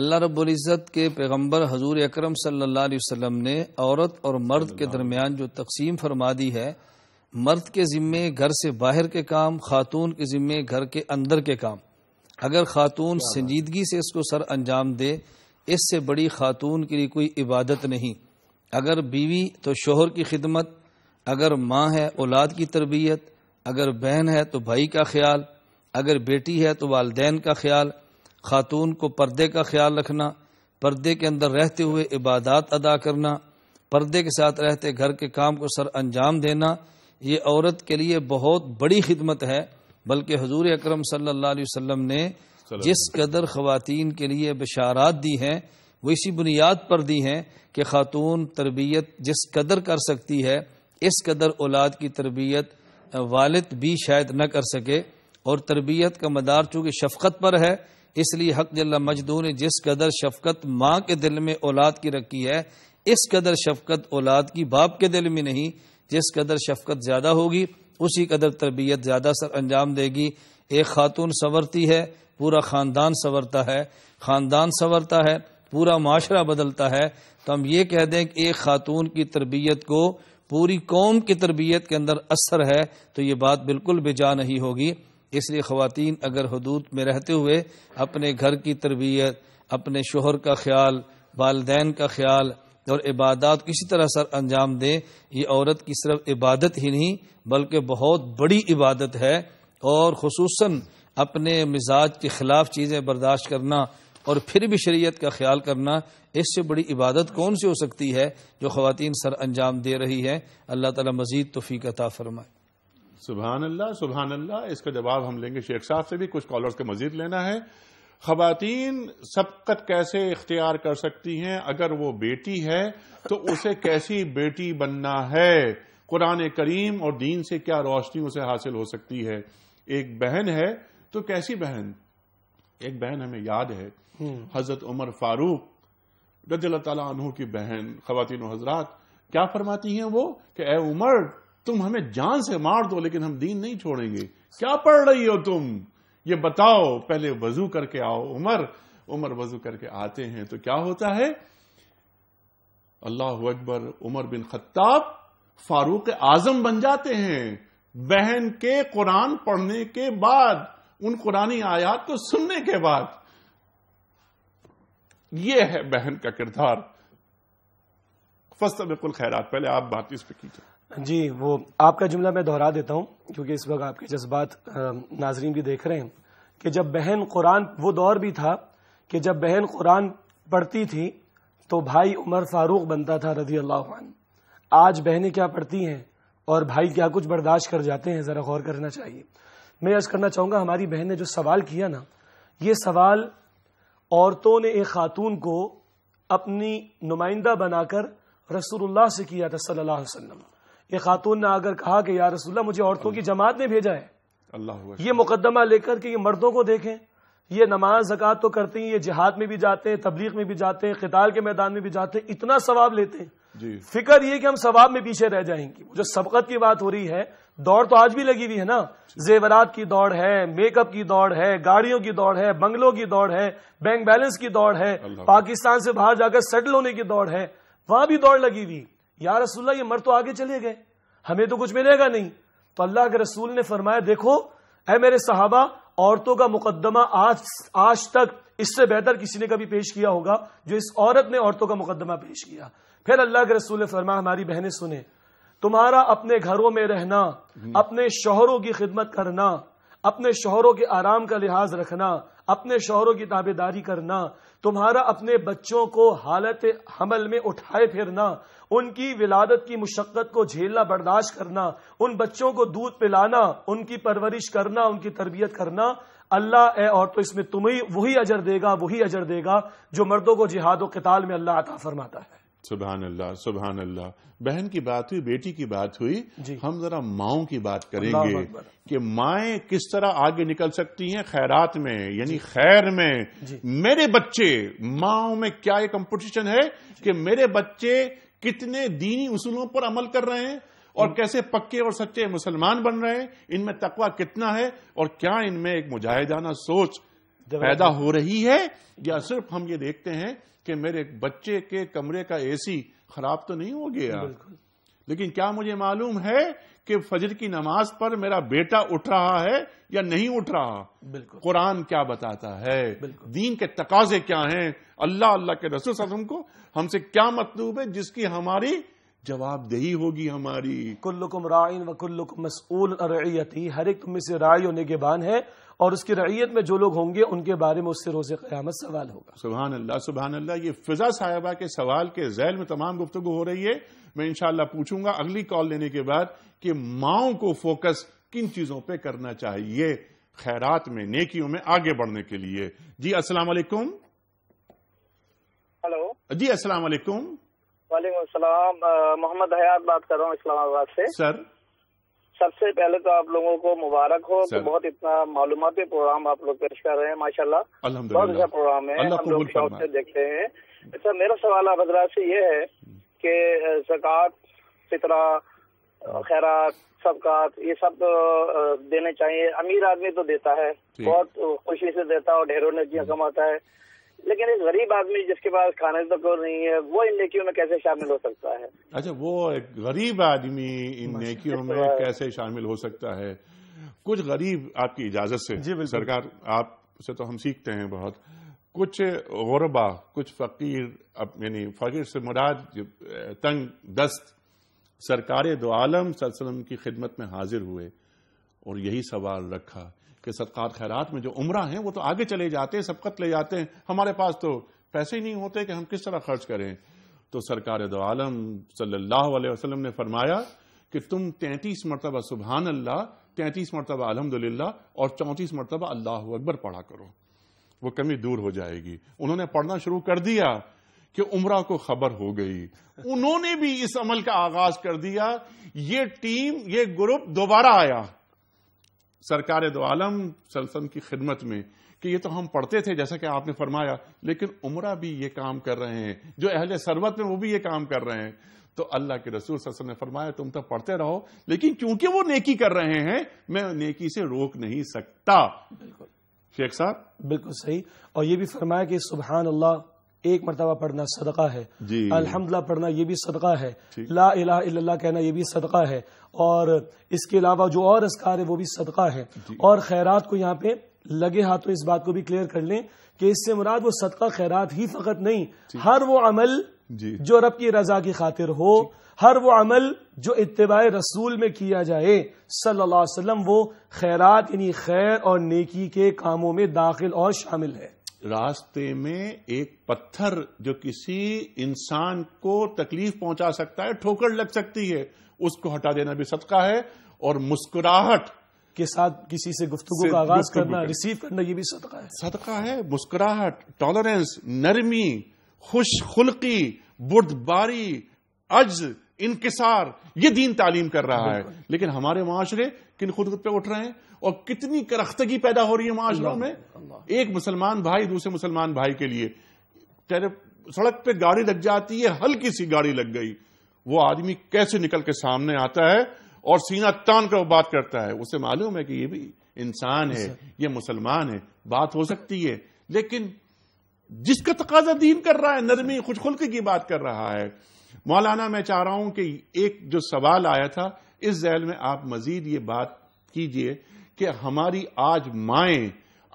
اللہ رب العزت کے پیغمبر حضور اکرم صلی اللہ علیہ وسلم نے عورت اور مرد کے درمیان جو تقسیم فرما دی ہے مرد کے ذمے گھر سے باہر کے کام خاتون کے ذمے گھر کے اندر کے کام اگر خاتون سنجیدگی سے اس کو سر انجام دے اس سے بڑی خاتون کے لیے کوئی عبادت نہیں اگر بیوی تو شوہر کی خدمت اگر ماں ہے اولاد کی تربیت اگر بہن ہے تو بھائی کا خیال اگر بیٹی ہے تو والدین کا خیال خاتون کو پردے کا خیال رکھنا پردے کے اندر رہتے ہوئے عبادات ادا کرنا پردے کے ساتھ رہتے گھر کے کام کو سر انجام دینا یہ عورت کے لیے بہت بڑی خدمت ہے بلکہ حضور اکرم صلی اللہ علیہ وسلم نے جس قدر خواتین کے لیے بشارات دی ہیں وہ اسی بنیاد پر دی ہیں کہ خاتون تربیت جس قدر کر سکتی ہے اس قدر اولاد کی تربیت والد بھی شاید نہ کر سکے اور تربیت کا مدار چونکہ شفقت پر ہے اس لیے حق جل مجدو نے جس قدر شفقت ماں کے دل میں اولاد کی رکھی ہے اس قدر شفقت اولاد کی باپ کے دل میں نہیں جس قدر شفقت زیادہ ہوگی اسی قدر تربیت زیادہ سر انجام دے گی ایک خاتون سنورتی ہے پورا خاندان سنورتا ہے خاندان سنورتا ہے پورا معاشرہ بدلتا ہے تو ہم یہ کہہ دیں کہ ایک خاتون کی تربیت کو پوری قوم کی تربیت کے اندر اثر ہے تو یہ بات بالکل بے جا نہیں ہوگی اس لیے خواتین اگر حدود میں رہتے ہوئے اپنے گھر کی تربیت اپنے شوہر کا خیال والدین کا خیال اور عبادات کسی طرح سر انجام دیں یہ عورت کی صرف عبادت ہی نہیں بلکہ بہت بڑی عبادت ہے اور خصوصاً اپنے مزاج کے خلاف چیزیں برداشت کرنا اور پھر بھی شریعت کا خیال کرنا اس سے بڑی عبادت کون سی ہو سکتی ہے جو خواتین سر انجام دے رہی ہے اللہ تعالی مزید توفیق عطا فرمائے سبحان اللہ سبحان اللہ اس کا جواب ہم لیں گے شیخ صاحب سے بھی کچھ کالرز کے مزید لینا ہے خواتین سبقت کیسے اختیار کر سکتی ہیں اگر وہ بیٹی ہے تو اسے کیسی بیٹی بننا ہے قرآن کریم اور دین سے کیا روشنی اسے حاصل ہو سکتی ہے ایک بہن ہے تو کیسی بہن ایک بہن ہمیں یاد ہے حضرت عمر فاروق رضی اللہ تعالیٰ عنہ کی بہن خواتین و حضرات کیا فرماتی ہیں وہ کہ اے عمر تم ہمیں جان سے مار دو لیکن ہم دین نہیں چھوڑیں گے کیا پڑھ رہی ہو تم یہ بتاؤ پہلے وضو کر کے آؤ عمر عمر وضو کر کے آتے ہیں تو کیا ہوتا ہے اللہ اکبر عمر بن خطاب فاروق اعظم بن جاتے ہیں بہن کے قرآن پڑھنے کے بعد ان قرآن آیات کو سننے کے بعد یہ ہے بہن کا کردار فصل بالکل خیرات پہلے آپ بات اس پہ کیجیے جی وہ آپ کا جملہ میں دہرا دیتا ہوں کیونکہ اس وقت آپ کے جذبات ناظرین بھی دیکھ رہے ہیں کہ جب بہن قرآن وہ دور بھی تھا کہ جب بہن قرآن پڑھتی تھی تو بھائی عمر فاروق بنتا تھا رضی اللہ عنہ آج بہنیں کیا پڑھتی ہیں اور بھائی کیا کچھ برداشت کر جاتے ہیں ذرا غور کرنا چاہیے میں عرض کرنا چاہوں گا ہماری بہن نے جو سوال کیا نا یہ سوال عورتوں نے ایک خاتون کو اپنی نمائندہ بنا کر رسول اللہ سے کیا تھا صلی اللہ علیہ وسلم یہ خاتون نے اگر کہا کہ یا رسول اللہ مجھے عورتوں کی جماعت نے بھیجا ہے اللہ یہ مقدمہ لے کر کہ یہ مردوں کو دیکھیں یہ نماز زکاة تو کرتے ہیں یہ جہاد میں بھی جاتے ہیں تبلیغ میں بھی جاتے ہیں قتال کے میدان میں بھی جاتے ہیں اتنا ثواب لیتے ہیں جی۔ فکر یہ کہ ہم ثواب میں پیچھے رہ جائیں گے جو سبقت کی بات ہو رہی ہے دوڑ تو آج بھی لگی ہوئی ہے نا زیورات کی دوڑ ہے میک اپ کی دوڑ ہے گاڑیوں کی دوڑ ہے بنگلوں کی دوڑ ہے بینک بیلنس کی دوڑ ہے پاکستان سے باہر جا کر سیٹل ہونے کی دوڑ ہے وہاں بھی دوڑ لگی ہوئی یا رسول اللہ یہ مر تو آگے چلے گئے ہمیں تو کچھ ملے گا نہیں تو اللہ کے رسول نے فرمایا دیکھو اے میرے صحابہ عورتوں کا مقدمہ آج آج تک اس سے بہتر کسی نے کبھی پیش کیا ہوگا جو اس عورت نے عورتوں کا مقدمہ پیش کیا پھر اللہ کے رسول نے فرمایا ہماری بہنیں سنیں تمہارا اپنے گھروں میں رہنا اپنے شوہروں کی خدمت کرنا اپنے شوہروں کے آرام کا لحاظ رکھنا اپنے شوہروں کی تابے داری کرنا تمہارا اپنے بچوں کو حالت حمل میں اٹھائے پھرنا ان کی ولادت کی مشقت کو جھیلنا برداشت کرنا ان بچوں کو دودھ پلانا ان کی پرورش کرنا ان کی تربیت کرنا اللہ اے اور تو اس میں تمہیں وہی اجر دے گا وہی اجر دے گا جو مردوں کو جہاد و قتال میں اللہ عطا فرماتا ہے سبحان اللہ سبحان اللہ بہن کی بات ہوئی بیٹی کی بات ہوئی جی ہم ذرا ماؤں کی بات کریں گے کہ مائیں کس طرح آگے نکل سکتی ہیں خیرات میں یعنی جی خیر میں جی میرے بچے ماؤں میں کیا یہ کمپٹیشن ہے جی۔ کہ میرے بچے کتنے دینی اصولوں پر عمل کر رہے ہیں اور کیسے پکے اور سچے مسلمان بن رہے ہیں ان میں تقویٰ کتنا ہے اور کیا ان میں ایک مجاہدانہ سوچ پیدا ہو رہی ہے یا صرف ہم یہ دیکھتے ہیں کہ میرے بچے کے کمرے کا اے سی خراب تو نہیں ہو گیا لیکن کیا مجھے معلوم ہے کہ فجر کی نماز پر میرا بیٹا اٹھ رہا ہے یا نہیں اٹھ رہا بالکل قرآن کیا بتاتا ہے بالکل دین کے تقاضے کیا ہیں اللہ اللہ کے رسول وسلم کو ہم سے کیا مطلوب ہے جس کی ہماری جواب دہی ہوگی ہماری کلکم رائن و کلکم مسئول رعیتی ہر ایک میں سے رائے ہونے کے بان ہے اور اس کی رعیت میں جو لوگ ہوں گے ان کے بارے میں اس سے روز قیامت سوال ہوگا سبحان اللہ سبحان اللہ یہ فضا صاحبہ کے سوال کے ذیل میں تمام گفتگو ہو رہی ہے میں انشاءاللہ پوچھوں گا اگلی کال لینے کے بعد کہ ماؤں کو فوکس کن چیزوں پہ کرنا چاہیے خیرات میں نیکیوں میں آگے بڑھنے کے لیے جی السلام علیکم ہلو جی السلام علیکم وعلیکم السلام محمد حیات بات کر رہا ہوں اسلام آباد سے سر سب سے پہلے تو آپ لوگوں کو مبارک ہو بہت اتنا معلوماتی پروگرام آپ لوگ پیش کر رہے ہیں ماشاء اللہ بہت اچھا پروگرام ہے ہم لوگ شوق سے دیکھتے ہیں اچھا میرا سوال آپ حضرات سے یہ ہے کہ زکوٰۃ فطرہ خیرات سبقات یہ سب دینے چاہیے امیر آدمی تو دیتا ہے جی۔ بہت خوشی سے دیتا ہے اور ڈھیروں ندیاں جی۔ کماتا ہے لیکن ایک غریب آدمی جس کے پاس کھانے تو کوئی نہیں ہے وہ ان نیکیوں میں کیسے شامل ہو سکتا ہے اچھا وہ غریب آدمی ان نیکیوں میں کیسے شامل ہو سکتا ہے کچھ غریب آپ کی اجازت سے جی سرکار آپ سے تو ہم سیکھتے ہیں بہت کچھ غربا کچھ فقیر یعنی فقیر سے مراد تنگ دست سرکار دو عالم صلی اللہ علیہ وسلم کی خدمت میں حاضر ہوئے اور یہی سوال رکھا کہ صدقات خیرات میں جو عمرہ ہیں وہ تو آگے چلے جاتے ہیں سبقت لے جاتے ہیں ہمارے پاس تو پیسے ہی نہیں ہوتے کہ ہم کس طرح خرچ کریں تو سرکار دو عالم صلی اللہ علیہ وسلم نے فرمایا کہ تم تینتیس مرتبہ سبحان اللہ تینتیس مرتبہ الحمدللہ اور چونتیس مرتبہ اللہ اکبر پڑھا کرو وہ کمی دور ہو جائے گی انہوں نے پڑھنا شروع کر دیا کہ عمرہ کو خبر ہو گئی انہوں نے بھی اس عمل کا آغاز کر دیا یہ ٹیم یہ گروپ دوبارہ آیا سرکار دو عالم سلسل کی خدمت میں کہ یہ تو ہم پڑھتے تھے جیسا کہ آپ نے فرمایا لیکن عمرہ بھی یہ کام کر رہے ہیں جو اہل سروت میں وہ بھی یہ کام کر رہے ہیں تو اللہ کے رسول صلی اللہ علیہ وسلم نے فرمایا تم تو پڑھتے رہو لیکن کیونکہ وہ نیکی کر رہے ہیں میں نیکی سے روک نہیں سکتا بالکل شیخ صاحب بالکل صحیح اور یہ بھی فرمایا کہ سبحان اللہ ایک مرتبہ پڑھنا صدقہ ہے جی۔ الحمد للہ پڑھنا یہ بھی صدقہ ہے لا الہ الا اللہ کہنا یہ بھی صدقہ ہے اور اس کے علاوہ جو اور اسکار ہے وہ بھی صدقہ ہے جی۔ اور خیرات کو یہاں پہ لگے ہاتھوں اس بات کو بھی کلیئر کر لیں کہ اس سے مراد وہ صدقہ خیرات ہی فقط نہیں ہر وہ عمل جی جو رب کی رضا کی خاطر ہو جی۔ ہر وہ عمل جو اتباع رسول میں کیا جائے صلی اللہ علیہ وسلم وہ خیرات یعنی خیر اور نیکی کے کاموں میں داخل اور شامل ہے راستے میں ایک پتھر جو کسی انسان کو تکلیف پہنچا سکتا ہے ٹھوکر لگ سکتی ہے اس کو ہٹا دینا بھی صدقہ ہے اور مسکراہٹ کے ساتھ کسی سے گفتگو کا آغاز کرنا ریسیو کرنا یہ بھی صدقہ ہے صدقہ ہے مسکراہٹ ٹالرنس نرمی خلقی برد باری عجز انکسار یہ دین تعلیم کر رہا ہے لیکن ہمارے معاشرے کن خود پہ اٹھ رہے ہیں اور کتنی کرختگی پیدا ہو رہی ہے معاشروں میں ایک مسلمان بھائی دوسرے مسلمان بھائی کے لیے سڑک پہ گاڑی لگ جاتی ہے ہلکی سی گاڑی لگ گئی وہ آدمی کیسے نکل کے سامنے آتا ہے اور سینہ تان کر وہ بات کرتا ہے اسے معلوم ہے کہ یہ بھی انسان ہے جی یہ مسلمان ہے بات ہو سکتی ہے لیکن جس کا تقاضا دین کر رہا ہے نرمی خوش خلقی کی بات کر رہا ہے مولانا میں چاہ رہا ہوں کہ ایک جو سوال آیا تھا اس ذیل میں آپ مزید یہ بات کیجئے کہ ہماری آج مائیں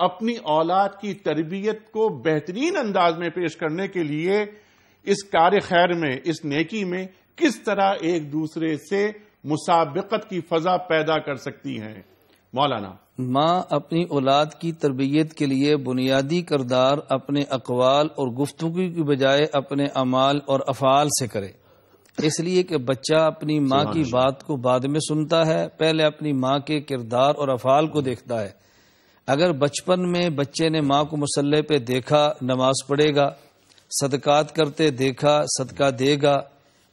اپنی اولاد کی تربیت کو بہترین انداز میں پیش کرنے کے لیے اس کار خیر میں اس نیکی میں کس طرح ایک دوسرے سے مسابقت کی فضا پیدا کر سکتی ہیں مولانا ماں اپنی اولاد کی تربیت کے لیے بنیادی کردار اپنے اقوال اور گفتگو کی بجائے اپنے امال اور افعال سے کرے اس لیے کہ بچہ اپنی ماں کی بات کو بعد میں سنتا ہے پہلے اپنی ماں کے کردار اور افعال کو دیکھتا ہے اگر بچپن میں بچے نے ماں کو مسلح پہ دیکھا نماز پڑھے گا صدقات کرتے دیکھا صدقہ دے گا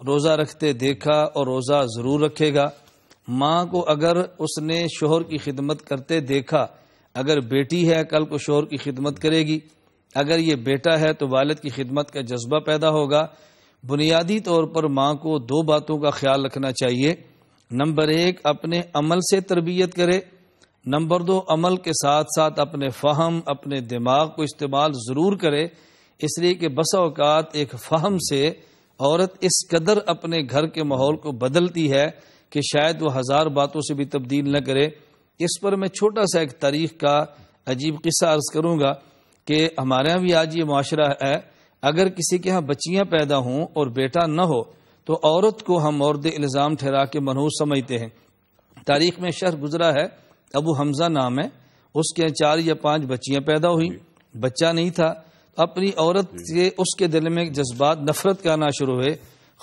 روزہ رکھتے دیکھا اور روزہ ضرور رکھے گا ماں کو اگر اس نے شوہر کی خدمت کرتے دیکھا اگر بیٹی ہے کل کو شوہر کی خدمت کرے گی اگر یہ بیٹا ہے تو والد کی خدمت کا جذبہ پیدا ہوگا بنیادی طور پر ماں کو دو باتوں کا خیال رکھنا چاہیے نمبر ایک اپنے عمل سے تربیت کرے نمبر دو عمل کے ساتھ ساتھ اپنے فہم اپنے دماغ کو استعمال ضرور کرے اس لیے کہ بسا اوقات ایک فہم سے عورت اس قدر اپنے گھر کے ماحول کو بدلتی ہے کہ شاید وہ ہزار باتوں سے بھی تبدیل نہ کرے اس پر میں چھوٹا سا ایک تاریخ کا عجیب قصہ عرض کروں گا کہ ہمارے ہاں بھی آج یہ معاشرہ ہے اگر کسی کے ہاں بچیاں پیدا ہوں اور بیٹا نہ ہو تو عورت کو ہم عورت الزام ٹھہرا کے منحوس سمجھتے ہیں تاریخ میں شہر گزرا ہے ابو حمزہ نام ہے اس کے ہاں چار یا پانچ بچیاں پیدا ہوئیں بچہ نہیں تھا اپنی عورت کے اس کے دل میں جذبات نفرت کا نہ شروع ہوئے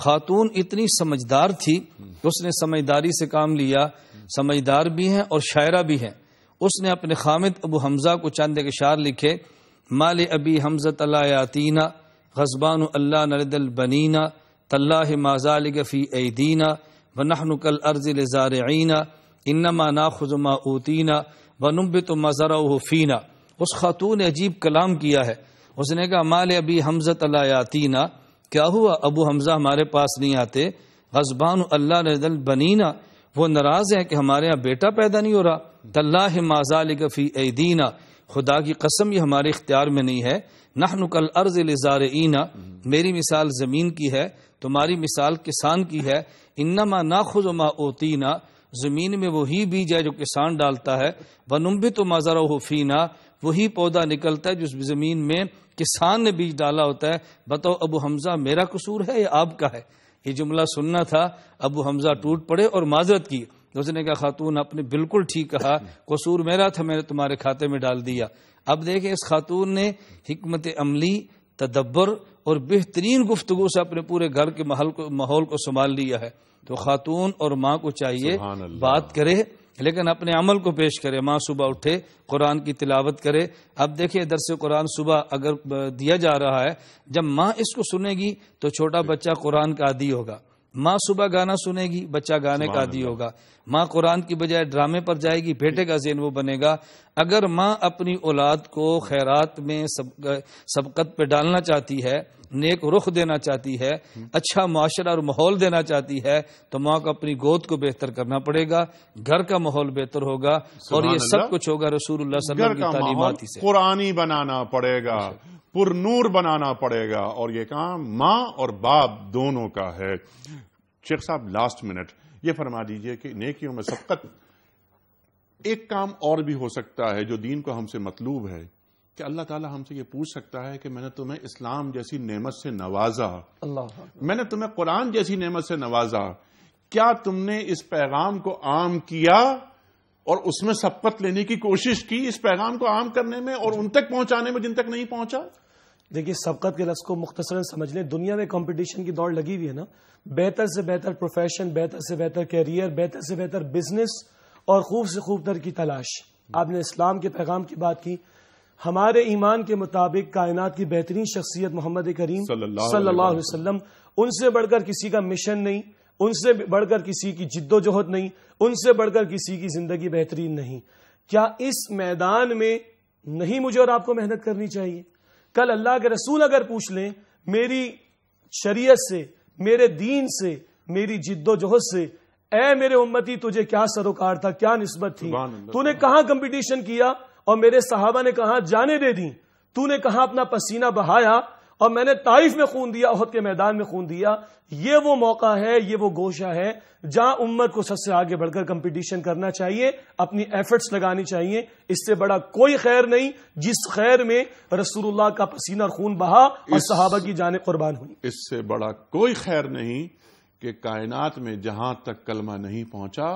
خاتون اتنی سمجھدار تھی کہ اس نے سمجھداری سے کام لیا سمجھدار بھی ہیں اور شاعرہ بھی ہیں اس نے اپنے خامد ابو حمزہ کو چاند کے شعر لکھے مال ابی حمزت اللہ یاتینہ غزبان بنینا طلح ماضال و عیدینہ نقل ارض الزار عینا انما ناخما اوتینہ و نبت مذرا فینا اس خاتون نے عجیب کلام کیا ہے اس نے کہا مال ابی حمزت اللہ یاتینہ کیا ہوا ابو حمزہ ہمارے پاس نہیں آتے غزبان اللہ وہ ناراض ہے کہ ہمارے ہاں بیٹا پیدا نہیں ہو رہا خدا کی قسم یہ ہمارے اختیار میں نہیں ہے نہ نقل ارض لذارینا میری مثال زمین کی ہے تمہاری مثال کسان کی ہے ناخذ ما اوتینا زمین میں وہی بیج ہے جو کسان ڈالتا ہے و نمبر فینا وہی پودا نکلتا ہے جو زمین میں کسان نے بیج ڈالا ہوتا ہے بتاؤ ابو حمزہ میرا قصور ہے یا آپ کا ہے یہ جملہ سننا تھا ابو حمزہ ٹوٹ پڑے اور معذرت کی اس نے کہا خاتون آپ نے بالکل ٹھیک کہا قصور میرا تھا میں نے تمہارے کھاتے میں ڈال دیا اب دیکھیں اس خاتون نے حکمت عملی تدبر اور بہترین گفتگو سے اپنے پورے گھر کے ماحول کو سنبھال لیا ہے تو خاتون اور ماں کو چاہیے بات کرے لیکن اپنے عمل کو پیش کرے ماں صبح اٹھے قرآن کی تلاوت کرے اب دیکھیں درس قرآن صبح اگر دیا جا رہا ہے جب ماں اس کو سنے گی تو چھوٹا بچہ قرآن کا عادی ہوگا ماں صبح گانا سنے گی بچہ گانے کا عادی ہوگا ماں قرآن کی بجائے ڈرامے پر جائے گی بیٹے کا ذہن وہ بنے گا اگر ماں اپنی اولاد کو خیرات میں سبقت پہ ڈالنا چاہتی ہے نیک رخ دینا چاہتی ہے اچھا معاشرہ اور ماحول دینا چاہتی ہے تو ماں کو اپنی گود کو بہتر کرنا پڑے گا گھر کا ماحول بہتر ہوگا اور یہ سب کچھ ہوگا رسول اللہ صلی اللہ علیہ وسلم کی سے قرآنی بنانا پڑے گا پر نور بنانا پڑے گا اور یہ کام ماں اور باپ دونوں کا ہے شیخ صاحب لاسٹ منٹ یہ فرما دیجئے کہ نیکیوں میں سبقت ایک کام اور بھی ہو سکتا ہے جو دین کو ہم سے مطلوب ہے کہ اللہ تعالیٰ ہم سے یہ پوچھ سکتا ہے کہ میں نے تمہیں اسلام جیسی نعمت سے نوازا اللہ میں نے تمہیں قرآن جیسی نعمت سے نوازا کیا تم نے اس پیغام کو عام کیا اور اس میں سبقت لینے کی کوشش کی اس پیغام کو عام کرنے میں اور ان تک پہنچانے میں جن تک نہیں پہنچا دیکھیے سبقت کے لفظ کو سمجھ لیں دنیا میں کمپٹیشن کی دوڑ لگی ہوئی ہے نا بہتر سے بہتر پروفیشن بہتر سے بہتر کیریئر بہتر سے بہتر بزنس اور خوب سے خوب تر کی تلاش آپ نے اسلام کے پیغام کی بات کی ہمارے ایمان کے مطابق کائنات کی بہترین شخصیت محمد کریم صلی اللہ علیہ وسلم ان سے بڑھ کر کسی کا مشن نہیں ان سے بڑھ کر کسی کی جد و جہد نہیں ان سے بڑھ کر کسی کی زندگی بہترین نہیں کیا اس میدان میں نہیں مجھے اور آپ کو محنت کرنی چاہیے کل اللہ کے رسول اگر پوچھ لیں میری شریعت سے میرے دین سے میری جد و جہد سے اے میرے امتی تجھے کیا سروکار تھا کیا نسبت تھی تو نے کہاں کمپٹیشن کیا اور میرے صحابہ نے کہاں جانے دے دی تو نے کہاں اپنا پسینہ بہایا اور میں نے طائف میں خون دیا عہد کے میدان میں خون دیا یہ وہ موقع ہے یہ وہ گوشہ ہے جہاں امت کو سب سے آگے بڑھ کر کمپٹیشن کرنا چاہیے اپنی ایفرٹس لگانی چاہیے اس سے بڑا کوئی خیر نہیں جس خیر میں رسول اللہ کا پسینہ خون بہا اور صحابہ کی جانیں قربان ہوئی اس سے بڑا کوئی خیر نہیں کہ کائنات میں جہاں تک کلمہ نہیں پہنچا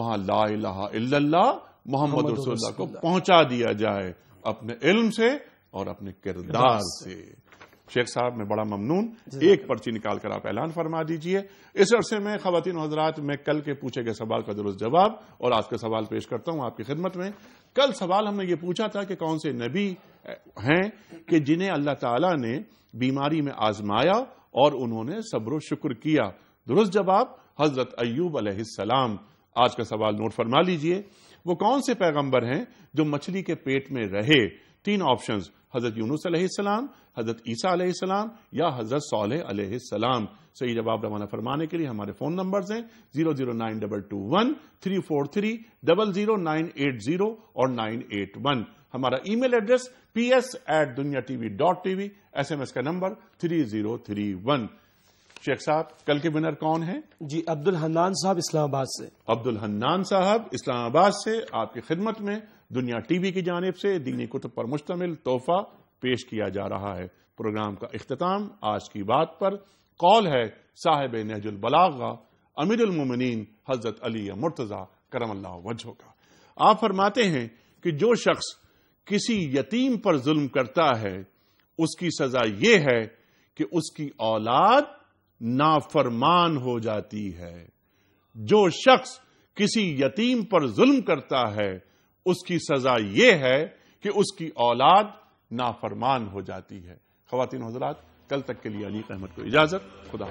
وہاں لا الہ الا اللہ محمد رسول اللہ کو پہنچا دیا جائے اپنے علم سے اور اپنے کردار سے شیخ صاحب میں بڑا ممنون ایک پرچی نکال کر آپ اعلان فرما دیجئے اس عرصے میں خواتین حضرات میں کل کے پوچھے گئے سوال کا درست جواب اور آج کا سوال پیش کرتا ہوں آپ کی خدمت میں کل سوال ہم نے یہ پوچھا تھا کہ کون سے نبی ہیں کہ جنہیں اللہ تعالیٰ نے بیماری میں آزمایا اور انہوں نے صبر و شکر کیا درست جواب حضرت ایوب علیہ السلام آج کا سوال نوٹ فرما لیجئے وہ کون سے پیغمبر ہیں جو مچھلی کے پیٹ میں رہے تین آپشنز حضرت یونس علیہ السلام حضرت عیسیٰ علیہ السلام یا حضرت صالح علیہ السلام صحیح جواب روانہ فرمانے کے لیے ہمارے فون نمبرز ہیں زیرو اور 981 ہمارا email address P S at Dunya TV dot TV S M S ایم ایس کا نمبر 3031 شیخ صاحب کل کے ونر کون ہیں جی عبد الحنان صاحب اسلام آباد سے عبد الحنان صاحب اسلام آباد سے آپ کی خدمت میں دنیا ٹی وی کی جانب سے دینی کتب پر مشتمل تحفہ پیش کیا جا رہا ہے پروگرام کا اختتام آج کی بات پر کال ہے صاحب نہج المومنین حضرت علی مرتضی کرم اللہ وجہ کا آپ فرماتے ہیں کہ جو شخص کسی یتیم پر ظلم کرتا ہے اس کی سزا یہ ہے کہ اس کی اولاد نافرمان ہو جاتی ہے جو شخص کسی یتیم پر ظلم کرتا ہے اس کی سزا یہ ہے کہ اس کی اولاد نافرمان ہو جاتی ہے خواتین حضرات کل تک کے لیے علی احمد کو اجازت خدا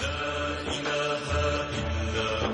حافظ